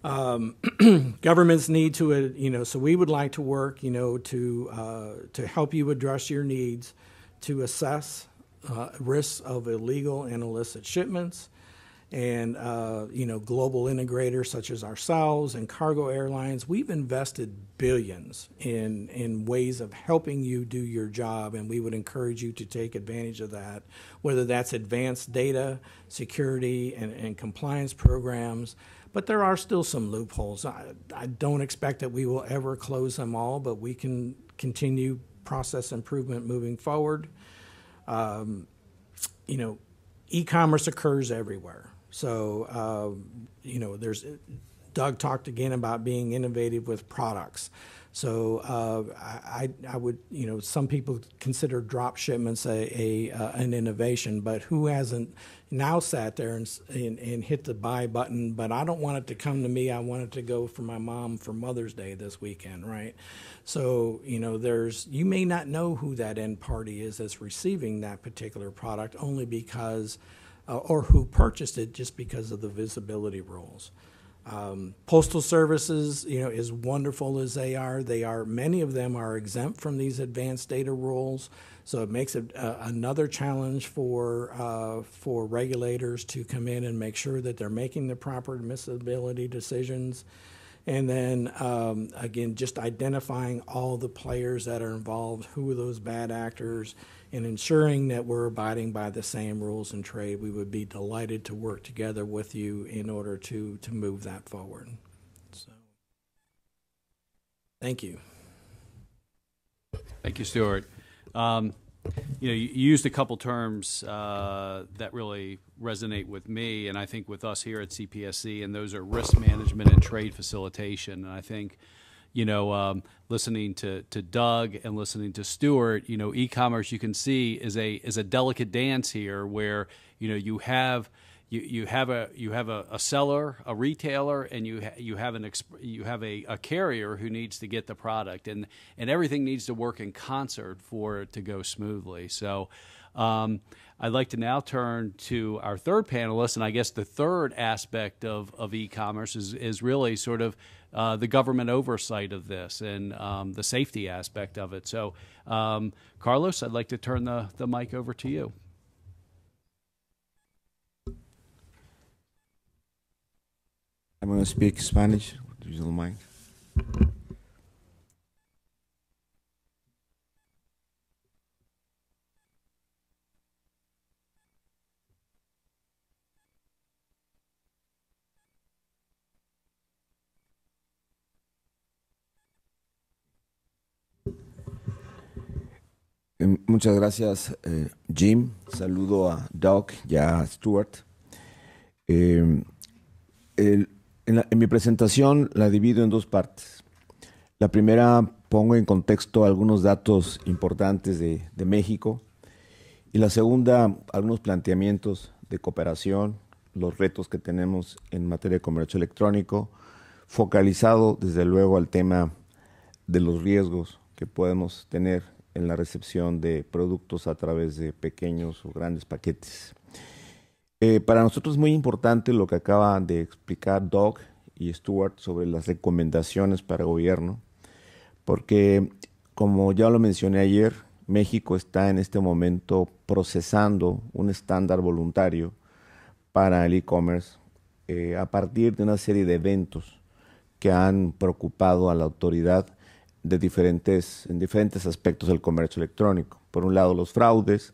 Um, governments need to, uh, you know, so we would like to work, you know, to uh, to help you address your needs, to assess uh, risks of illegal and illicit shipments, and uh, you know, global integrators such as ourselves and cargo airlines. We've invested billions in in ways of helping you do your job, and we would encourage you to take advantage of that, whether that's advanced data security and, and compliance programs but there are still some loopholes. I, I don't expect that we will ever close them all, but we can continue process improvement moving forward. Um, you know, e-commerce occurs everywhere. So, uh, you know, there's Doug talked again about being innovative with products. So uh, I, I would, you know, some people consider drop shipments a, a uh, an innovation, but who hasn't now sat there and, and, and hit the buy button, but I don't want it to come to me. I want it to go for my mom for Mother's Day this weekend, right? So you know, there's you may not know who that end party is that's receiving that particular product only because, uh, or who purchased it just because of the visibility rules. Um, postal services, you know, as wonderful as they are, they are many of them are exempt from these advanced data rules. So it makes it uh, another challenge for uh, for regulators to come in and make sure that they're making the proper admissibility decisions. And then um, again, just identifying all the players that are involved, who are those bad actors, and ensuring that we're abiding by the same rules and trade. We would be delighted to work together with you in order to, to move that forward. So, thank you. Thank you, Stuart. Um, you know, you used a couple terms uh, that really resonate with me, and I think with us here at CPSC, and those are risk management and trade facilitation. And I think, you know, um, listening to, to Doug and listening to Stuart, you know, e-commerce you can see is a is a delicate dance here where you know you have you, you have a you have a, a seller, a retailer, and you ha you have an exp- you have a, a carrier who needs to get the product, and and everything needs to work in concert for it to go smoothly. So. Um, I'd like to now turn to our third panelist, and I guess the third aspect of, of e-commerce is, is really sort of uh, the government oversight of this and um, the safety aspect of it. So, um, Carlos, I'd like to turn the, the mic over to you. I'm going to speak Spanish. using the mic. Muchas gracias, eh, Jim. Saludo a Doc y a Stuart. Eh, el, en, mi presentación la divido en dos partes. La primera pongo en contexto algunos datos importantes de, México y la segunda algunos planteamientos de cooperación, los retos que tenemos en materia de comercio electrónico, focalizado desde luego al tema de los riesgos que podemos tener en la recepción de productos a través de pequeños o grandes paquetes. Eh, para nosotros es muy importante lo que acaban de explicar Doc y Stuart sobre las recomendaciones para el gobierno, porque como ya lo mencioné ayer, México está en este momento procesando un estándar voluntario para el e-commerce eh, a partir de una serie de eventos que han preocupado a la autoridad de diferentes, en diferentes aspectos del comercio electrónico. Por un lado, los fraudes,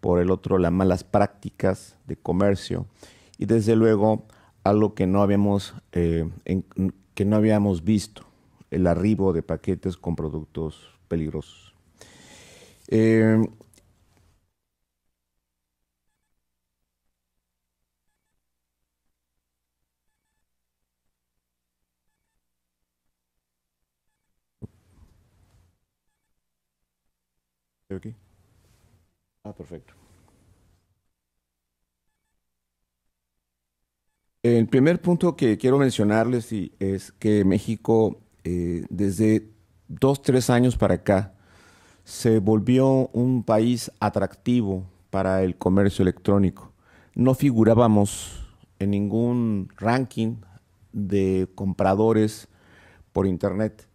por el otro las malas prácticas de comercio y desde luego algo que no habíamos, eh, que no habíamos visto, el arribo de paquetes con productos peligrosos. Eh, Ah, perfecto. El primer punto que quiero mencionarles y es que México eh, desde dos, tres años para acá se volvió un país atractivo para el comercio electrónico. No figurábamos en ningún ranking de compradores por Internet.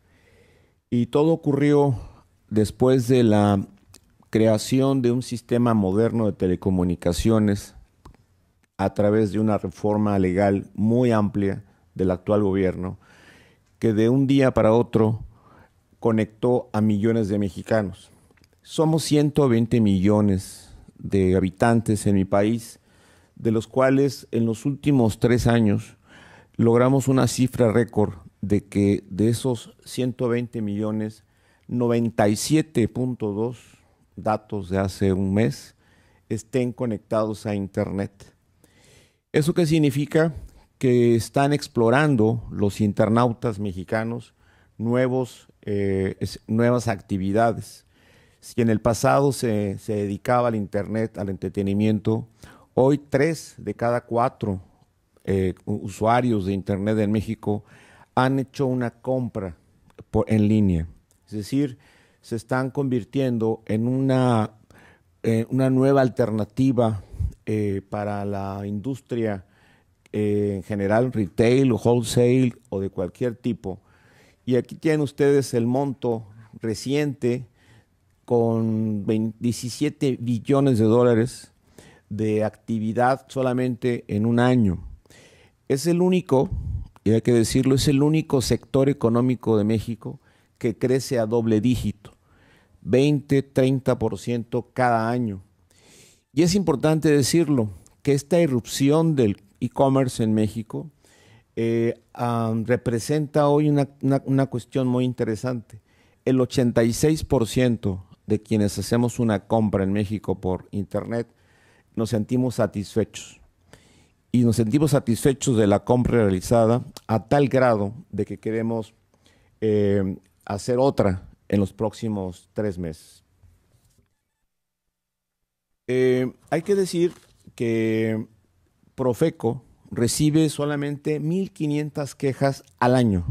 Y todo ocurrió después de la creación de un sistema moderno de telecomunicaciones a través de una reforma legal muy amplia del actual gobierno, que de un día para otro conectó a millones de mexicanos. Somos 120 millones de habitantes en mi país, de los cuales en los últimos tres años logramos una cifra récord de que de esos 120 millones, 97.2 datos de hace un mes, estén conectados a Internet. ¿Eso qué significa? Que están explorando los internautas mexicanos nuevos, eh, nuevas actividades. Si en el pasado se, dedicaba al Internet, al entretenimiento, hoy tres de cada cuatro eh, usuarios de Internet en México han hecho una compra en línea. Es decir, se están convirtiendo en una, eh, una nueva alternativa eh, para la industria eh, en general, retail o wholesale o de cualquier tipo. Y aquí tienen ustedes el monto reciente con 17 billones de dólares de actividad solamente en un año. Es el único, y hay que decirlo, es el único sector económico de México que crece a doble dígito. 20, 30% cada año. Y es importante decirlo, que esta irrupción del e-commerce en México eh, representa hoy una, cuestión muy interesante. El 86% de quienes hacemos una compra en México por Internet nos sentimos satisfechos y nos sentimos satisfechos de la compra realizada a tal grado de que queremos eh, hacer otra en los próximos tres meses. Eh, hay que decir que Profeco recibe solamente 1.500 quejas al año.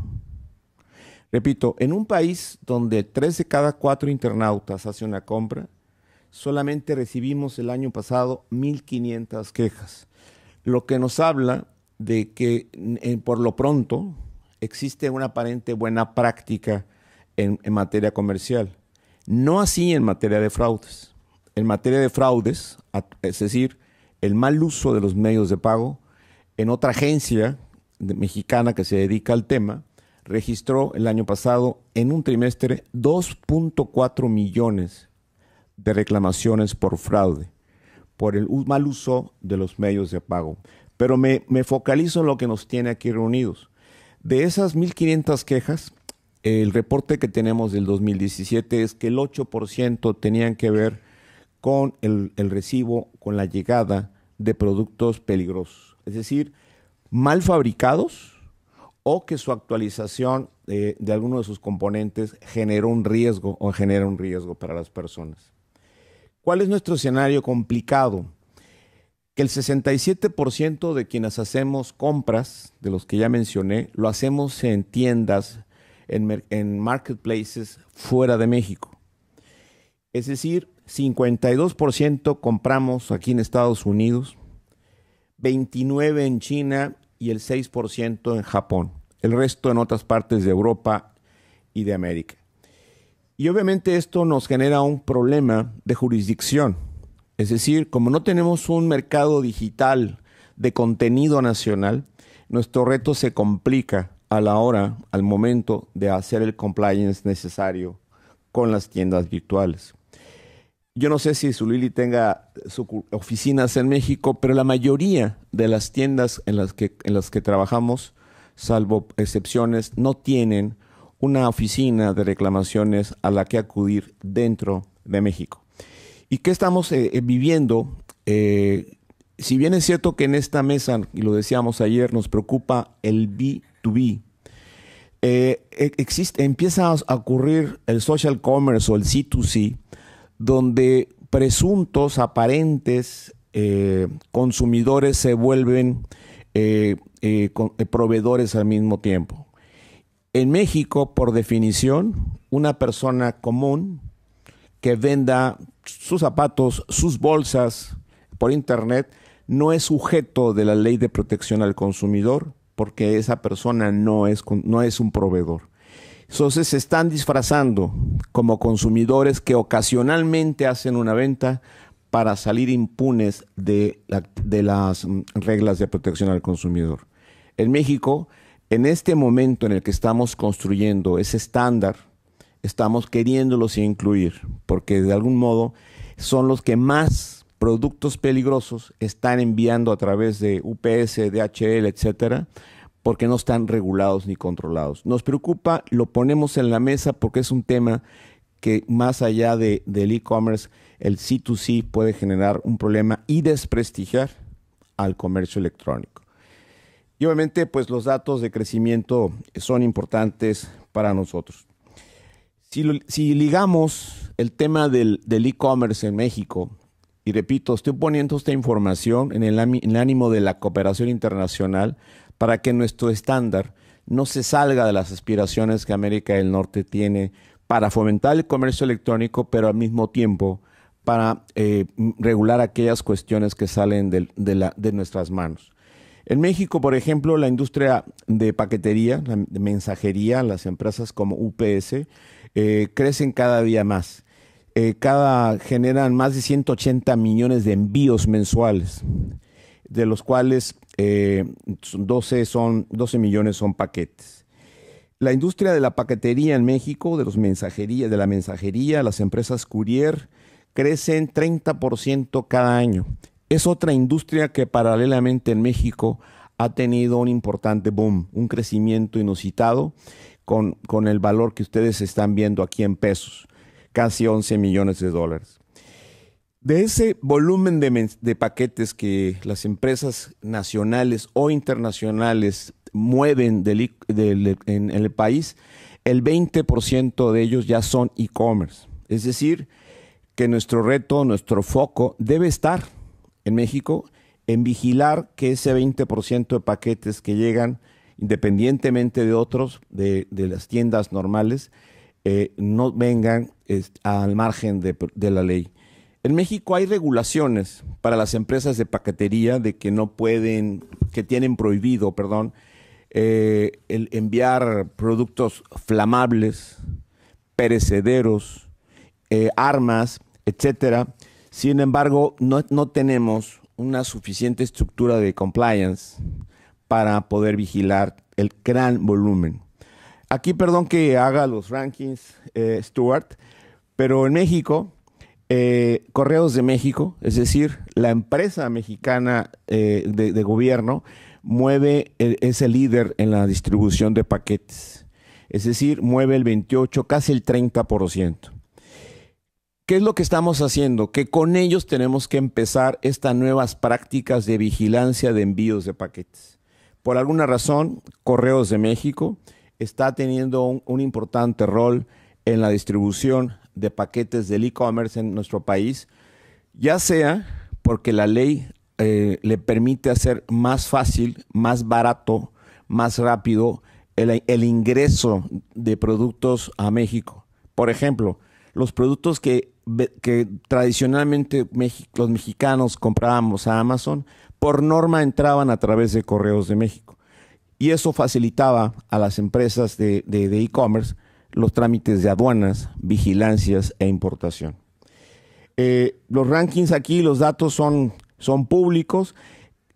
Repito, en un país donde tres de cada cuatro internautas hace una compra, solamente recibimos el año pasado 1.500 quejas, lo que nos habla de que por lo pronto existe una aparente buena práctica en, materia comercial. No así en materia de fraudes. En materia de fraudes, es decir, el mal uso de los medios de pago, en otra agencia mexicana que se dedica al tema, registró el año pasado en un trimestre 2.4 millones de reclamaciones por fraude, por el mal uso de los medios de pago. Pero me, me focalizo en lo que nos tiene aquí reunidos. De esas 1.500 quejas, el reporte que tenemos del 2017 es que el 8% tenían que ver con el, recibo, con la llegada de productos peligrosos, es decir, mal fabricados o que su actualización eh, de, alguno de sus componentes generó un riesgo o genera un riesgo para las personas. ¿Cuál es nuestro escenario complicado? Que el 67% de quienes hacemos compras, de los que ya mencioné, lo hacemos en tiendas en, marketplaces fuera de México. Es decir, 52% compramos aquí en Estados Unidos, 29% en China y el 6% en Japón, el resto en otras partes de Europa y de América. Y obviamente esto nos genera un problema de jurisdicción. Es decir, como no tenemos un mercado digital de contenido nacional, nuestro reto se complica a la hora, al momento de hacer el compliance necesario con las tiendas virtuales. Yo no sé si Zulili tenga oficinas en México, pero la mayoría de las tiendas en las que, en las que trabajamos, salvo excepciones, no tienen una oficina de reclamaciones a la que acudir dentro de México. ¿Y qué estamos eh, eh, viviendo? Eh, si bien es cierto que en esta mesa, y lo decíamos ayer, nos preocupa el bi to be. Eh, e-, existe, empieza a ocurrir el social commerce o el C2C, donde presuntos, aparentes eh, consumidores se vuelven eh, proveedores al mismo tiempo. En México, por definición, una persona común que venda sus zapatos, sus bolsas por Internet, no es sujeto de la ley de protección al consumidor porque esa persona no es, no es un proveedor. Entonces se están disfrazando como consumidores que ocasionalmente hacen una venta para salir impunes de, de las mm, reglas de protección al consumidor. En México, en este momento en el que estamos construyendo ese estándar, estamos queriéndolos incluir, porque de algún modo son los que más productos peligrosos están enviando a través de UPS, DHL, etcétera, porque no están regulados ni controlados. Nos preocupa, lo ponemos en la mesa porque es un tema que más allá del e-commerce, el C2C puede generar un problema y desprestigiar al comercio electrónico. Y obviamente, pues los datos de crecimiento son importantes para nosotros. Si, ligamos el tema del e-commerce en México y repito, estoy poniendo esta información en el, ánimo de la cooperación internacional para que nuestro estándar no se salga de las aspiraciones que América del Norte tiene para fomentar el comercio electrónico, pero al mismo tiempo para eh, regular aquellas cuestiones que salen de, nuestras manos. En México, por ejemplo, la industria de paquetería, de mensajería, las empresas como UPS, eh, crecen cada día más. Eh, cada generan más de 180 millones de envíos mensuales, de los cuales 12, eh, son, 12 millones son paquetes. La industria de la paquetería en México, de, los mensajerías, de la mensajería, las empresas courier, crecen 30% cada año. Es otra industria que paralelamente en México ha tenido un importante boom, un crecimiento inusitado con el valor que ustedes están viendo aquí en pesos casi 11 millones de dólares. De ese volumen de, paquetes que las empresas nacionales o internacionales mueven en el país, el 20% de ellos ya son e-commerce. Es decir, que nuestro reto, nuestro foco debe estar en México en vigilar que ese 20% de paquetes que llegan, independientemente de otros, de las tiendas normales, eh, no vengan al margen de, la ley. En México hay regulaciones para las empresas de paquetería de que no pueden, que tienen prohibido, perdón, eh, el enviar productos flamables, perecederos, eh, armas, etcétera. Sin embargo, no, tenemos una suficiente estructura de compliance para poder vigilar el gran volumen. Aquí, perdón que haga los rankings, eh, Stuart, pero en México, eh, Correos de México, es decir, la empresa mexicana eh, de, gobierno, mueve, es el líder en la distribución de paquetes. Es decir, mueve el 28, casi el 30%. ¿Qué es lo que estamos haciendo? Que con ellos tenemos que empezar estas nuevas prácticas de vigilancia de envíos de paquetes. Por alguna razón, Correos de México está teniendo un, importante rol en la distribución de paquetes del e-commerce en nuestro país, ya sea porque la ley eh, le permite hacer más fácil, más barato, más rápido el, ingreso de productos a México. Por ejemplo, los productos que, tradicionalmente los mexicanos comprábamos a Amazon, por norma entraban a través de Correos de México y eso facilitaba a las empresas de e-commerce los trámites de aduanas, vigilancias e importación. Eh, los rankings aquí, los datos son, son públicos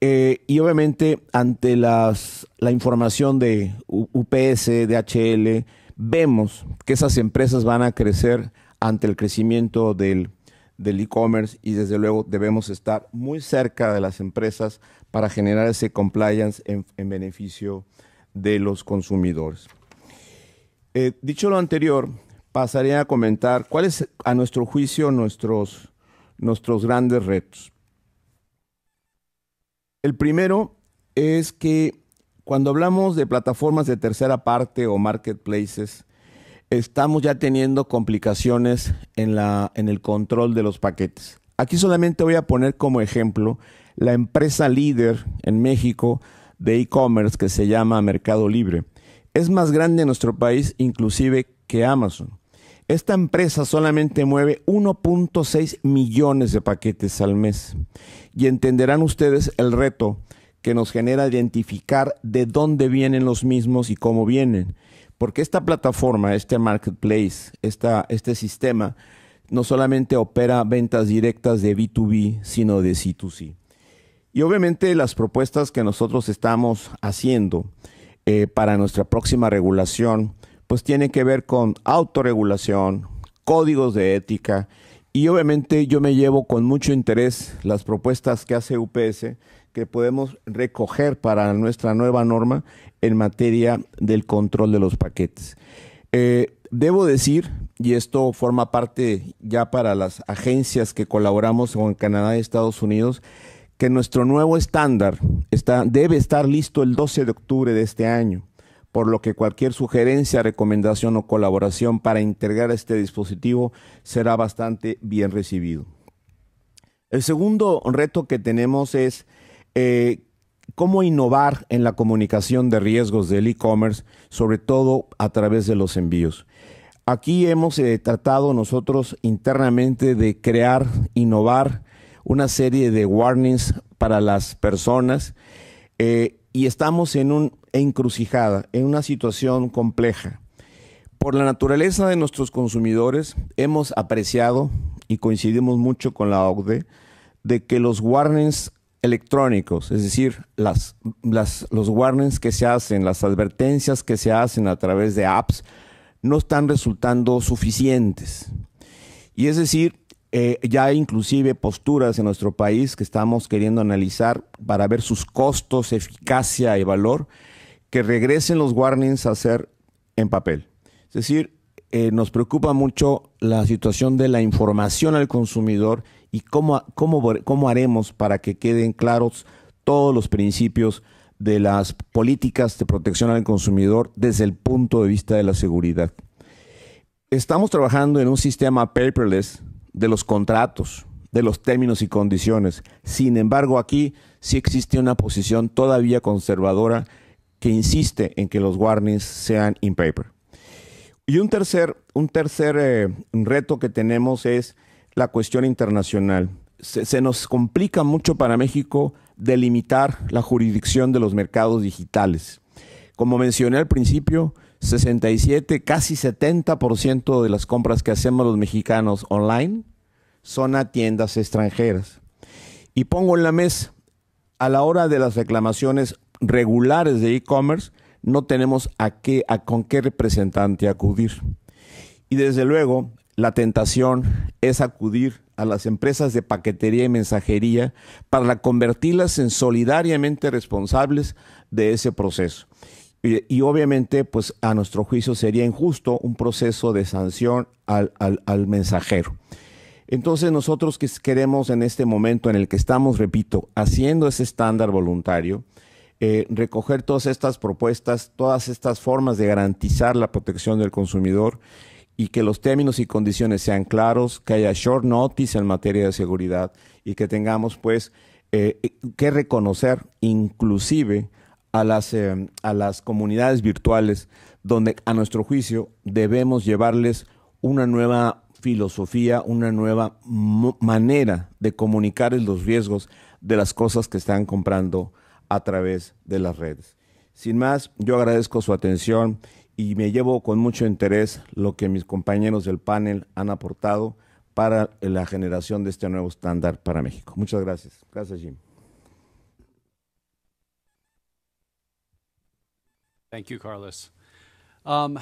eh, y obviamente ante las, la información de UPS, de HL, vemos que esas empresas van a crecer ante el crecimiento del del e-commerce y desde luego debemos estar muy cerca de las empresas para generar ese compliance en, beneficio de los consumidores. Eh, dicho lo anterior, pasaría a comentar cuáles a nuestro juicio nuestros, nuestros grandes retos. El primero es que cuando hablamos de plataformas de tercera parte o marketplaces, estamos ya teniendo complicaciones en, el control de los paquetes. Aquí solamente voy a poner como ejemplo la empresa líder en México de e-commerce que se llama Mercado Libre. Es más grande en nuestro país inclusive que Amazon. Esta empresa solamente mueve 1.6 millones de paquetes al mes. Y entenderán ustedes el reto que nos genera identificar de dónde vienen los mismos y cómo vienen. Porque esta plataforma, este marketplace, este sistema, no solamente opera ventas directas de B2B, sino de C2C. Y obviamente las propuestas que nosotros estamos haciendo eh, para nuestra próxima regulación, pues tienen que ver con autorregulación, códigos de ética, y obviamente yo me llevo con mucho interés las propuestas que hace UPS que podemos recoger para nuestra nueva norma en materia del control de los paquetes. Eh, debo decir, y esto forma parte ya para las agencias que colaboramos con Canadá y Estados Unidos, que nuestro nuevo estándar está, debe estar listo el 12 de octubre de este año, por lo que cualquier sugerencia, recomendación o colaboración para integrar este dispositivo será bastante bien recibido. El segundo reto que tenemos es eh, cómo innovar en la comunicación de riesgos del e-commerce, sobre todo a través de los envíos. Aquí hemos eh, tratado nosotros internamente de crear, innovar una serie de warnings para las personas eh, y estamos en una encrucijada, en una situación compleja. Por la naturaleza de nuestros consumidores, hemos apreciado y coincidimos mucho con la OCDE de que los warnings electrónicos, es decir, las, los warnings que se hacen, las advertencias que se hacen a través de apps, no están resultando suficientes. Y es decir, eh, ya hay inclusive posturas en nuestro país que estamos queriendo analizar para ver sus costos, eficacia y valor, que regresen los warnings a ser en papel. Es decir, eh, nos preocupa mucho la situación de la información al consumidor y cómo, cómo, haremos para que queden claros todos los principios de las políticas de protección al consumidor desde el punto de vista de la seguridad. Estamos trabajando en un sistema paperless de los contratos, de los términos y condiciones. Sin embargo, aquí sí existe una posición todavía conservadora que insiste en que los warnings sean in paper. Y un tercer, un tercer eh, reto que tenemos es la cuestión internacional. Se, nos complica mucho para México delimitar la jurisdicción de los mercados digitales. Como mencioné al principio, 67, casi 70% de las compras que hacemos los mexicanos online son a tiendas extranjeras. Y pongo en la mesa, a la hora de las reclamaciones regulares de e-commerce, no tenemos a qué, a con qué representante acudir. Y desde luego, la tentación es acudir a las empresas de paquetería y mensajería para convertirlas en solidariamente responsables de ese proceso. Y, obviamente, pues a nuestro juicio sería injusto un proceso de sanción al, mensajero. Entonces nosotros que queremos en este momento en el que estamos, repito, haciendo ese estándar voluntario, eh, recoger todas estas propuestas, todas estas formas de garantizar la protección del consumidor y que los términos y condiciones sean claros, que haya short notice en materia de seguridad y que tengamos pues eh, que reconocer inclusive a las, eh, a las comunidades virtuales donde a nuestro juicio debemos llevarles una nueva filosofía, una nueva manera de comunicarles los riesgos de las cosas que están comprando a través de las redes. Sin más, yo agradezco su atención y me llevo con mucho interés lo que mis compañeros del panel han aportado para la generación de este nuevo estándar para México. Muchas gracias. Gracias, Jim. Thank you, Carlos. Um,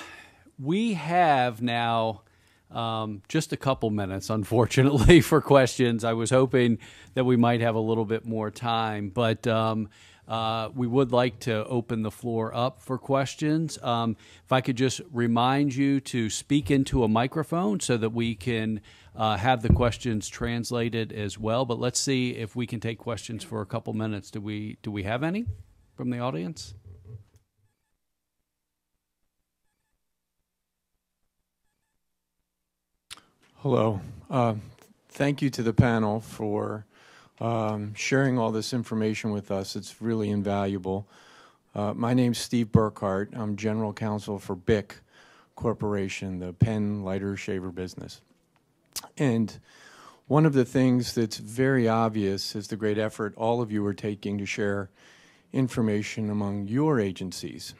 we have now um, just a couple minutes, unfortunately, for questions. I was hoping that we might have a little bit more time, but um, Uh, we would like to open the floor up for questions. Um, if I could just remind you to speak into a microphone so that we can uh, have the questions translated as well. But let's see if we can take questions for a couple minutes. Do we do we have any from the audience? Hello. Uh, thank you to the panel for um, sharing all this information with us. It's really invaluable. Uh, my name's Steve Burkhart. I'm General Counsel for BIC Corporation, the pen, lighter, shaver business. And one of the things that's very obvious is the great effort all of you are taking to share information among your agencies.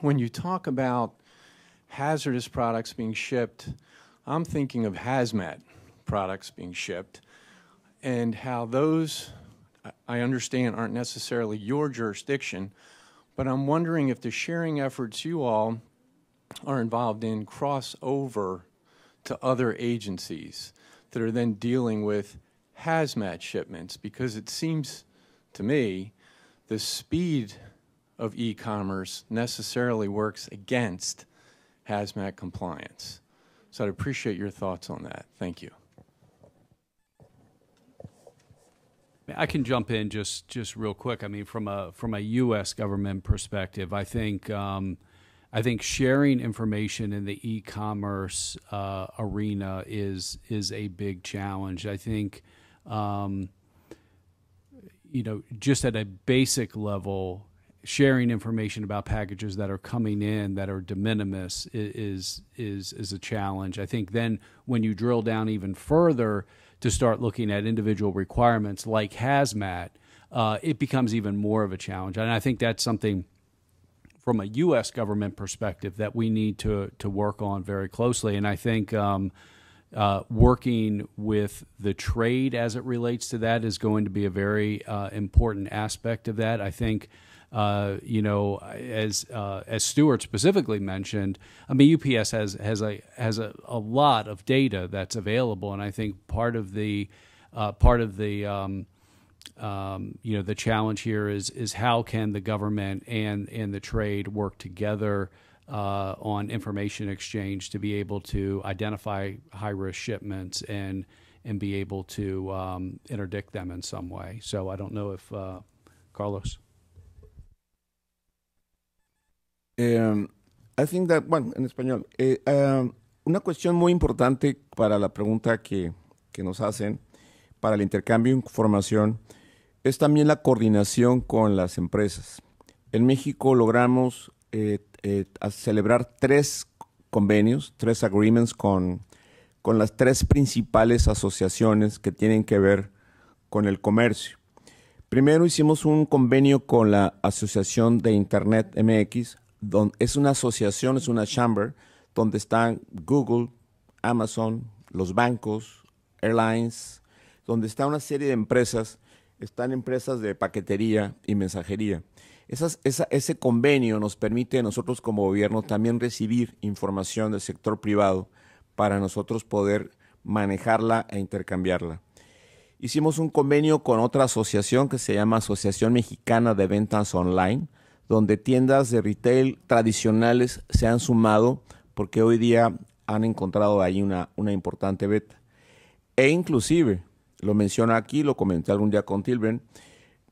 When you talk about hazardous products being shipped, I'm thinking of hazmat products being shipped and how those, I understand, aren't necessarily your jurisdiction, but I'm wondering if the sharing efforts you all are involved in cross over to other agencies that are then dealing with hazmat shipments because it seems to me the speed of e-commerce necessarily works against hazmat compliance. So I'd appreciate your thoughts on that. Thank you. I can jump in just just real quick. I mean, from a from a U.S. government perspective, I think um, I think sharing information in the e-commerce uh, arena is is a big challenge. I think. Um, you know, just at a basic level, sharing information about packages that are coming in that are de minimis is is is a challenge. I think then when you drill down even further, to start looking at individual requirements like hazmat, uh, it becomes even more of a challenge. And I think that's something from a U.S. government perspective that we need to to work on very closely. And I think. Um, uh, working with the trade as it relates to that is going to be a very uh, important aspect of that. I think uh, you know, as uh, as Stewart specifically mentioned, I mean, UPS has has a has a, a lot of data that's available, and I think part of the uh, part of the um, um, you know the challenge here is is how can the government and and the trade work together uh, on information exchange to be able to identify high risk shipments and and be able to um, interdict them in some way. So I don't know if uh, Carlos. Em, I think that, bueno, en español, eh, em, una cuestión muy importante para la pregunta que, nos hacen, para el intercambio de información, es también la coordinación con las empresas. En México logramos eh, eh, celebrar tres convenios, tres agreements con, con las tres principales asociaciones que tienen que ver con el comercio. Primero hicimos un convenio con la Asociación de Internet MX, es una asociación, es una chamber, donde están Google, Amazon, los bancos, airlines, donde está una serie de empresas, están empresas de paquetería y mensajería. ese convenio nos permite a nosotros como gobierno también recibir información del sector privado para nosotros poder manejarla e intercambiarla. Hicimos un convenio con otra asociación que se llama Asociación Mexicana de Ventas Online, donde tiendas de retail tradicionales se han sumado porque hoy día han encontrado ahí una, una importante beta. E inclusive, lo menciono aquí, lo comenté algún día con Tilburn,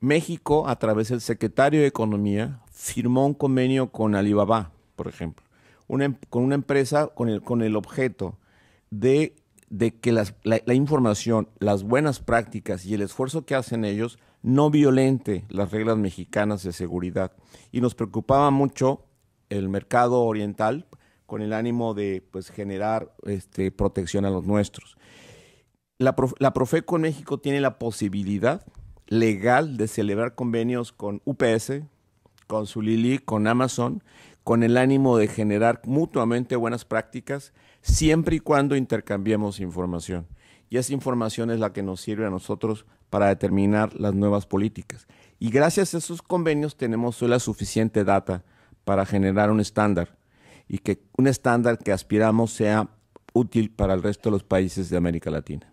México, a través del secretario de Economía, firmó un convenio con Alibaba, por ejemplo, em, con una empresa con el, con el objeto de, que la, información, las buenas prácticas y el esfuerzo que hacen ellos no violente las reglas mexicanas de seguridad. Y nos preocupaba mucho el mercado oriental con el ánimo de pues, generar este, protección a los nuestros. La, la Profeco en México tiene la posibilidad legal de celebrar convenios con UPS, con Zulili, con Amazon, con el ánimo de generar mutuamente buenas prácticas, siempre y cuando intercambiemos información. Y esa información es la que nos sirve a nosotros para determinar las nuevas políticas. Y gracias a esos convenios tenemos la suficiente data para generar un estándar y que un estándar que aspiramos sea útil para el resto de los países de América Latina.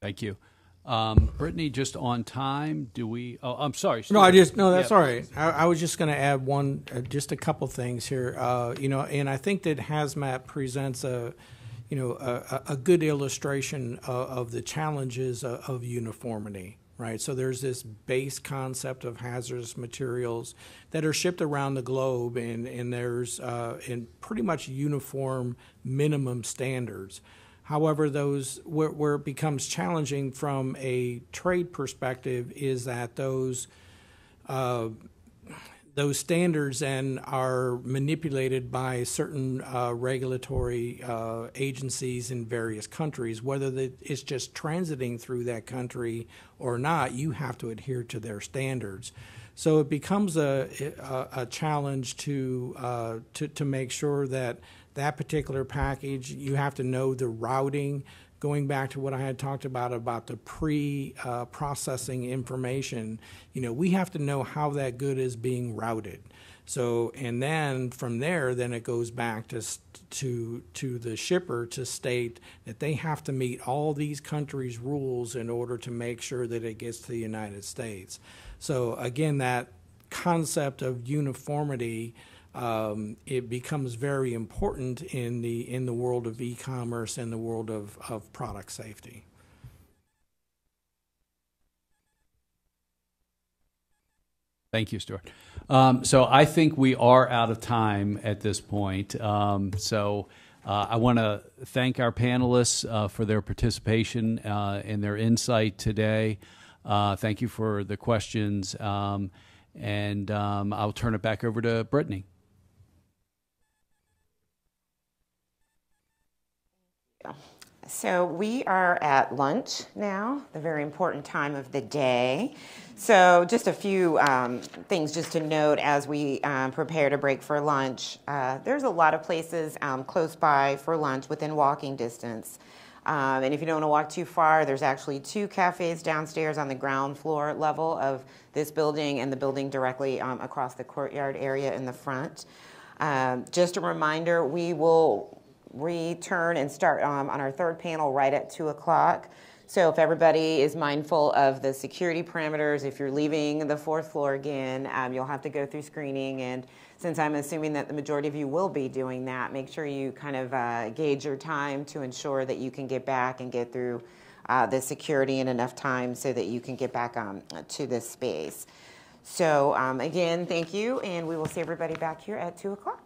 Thank you. Um, Brittany, just on time, do we? Oh, I'm sorry. No, I just no. That's all right. I, was just going to add one, uh, just a couple things here. Uh, you know, and I think that hazmat presents a you know, a, a good illustration of, of, the challenges of uniformity right? So there's this base concept of hazardous materials that are shipped around the globe, and, and there's uh, in pretty much uniform minimum standards. However, those where, where it becomes challenging from a trade perspective is that those uh, those standards and are manipulated by certain uh, regulatory uh, agencies in various countries, whether it's just transiting through that country or not, you have to adhere to their standards. So it becomes a, a, a challenge to, uh, to, to make sure that that particular package, you have to know the routing, going back to what I had talked about about the pre-processing information, you know, we have to know how that good is being routed. So, and then from there, then it goes back to to to the shipper to state that they have to meet all these countries' rules in order to make sure that it gets to the United States. So again, that concept of uniformity um, it becomes very important in the in the world of e-commerce and the world of, of product safety. Thank you, Stuart. Um, so I think we are out of time at this point. Um, so uh, I want to thank our panelists uh, for their participation uh, and their insight today. Uh, thank you for the questions. Um, and um, I'll turn it back over to Brittany. So we are at lunch now, the very important time of the day. So just a few um, things just to note as we um, prepare to break for lunch. Uh, there's a lot of places um, close by for lunch within walking distance. Um, and if you don't want to walk too far, there's actually two cafes downstairs on the ground floor level of this building and the building directly um, across the courtyard area in the front. Um, just a reminder, we will return and start um, on our third panel right at 2 o'clock. So if everybody is mindful of the security parameters, if you're leaving the fourth floor again, um, you'll have to go through screening. And since I'm assuming that the majority of you will be doing that, make sure you kind of uh, gauge your time to ensure that you can get back and get through uh, the security in enough time so that you can get back um, to this space. So um, again, thank you, and we will see everybody back here at 2 o'clock.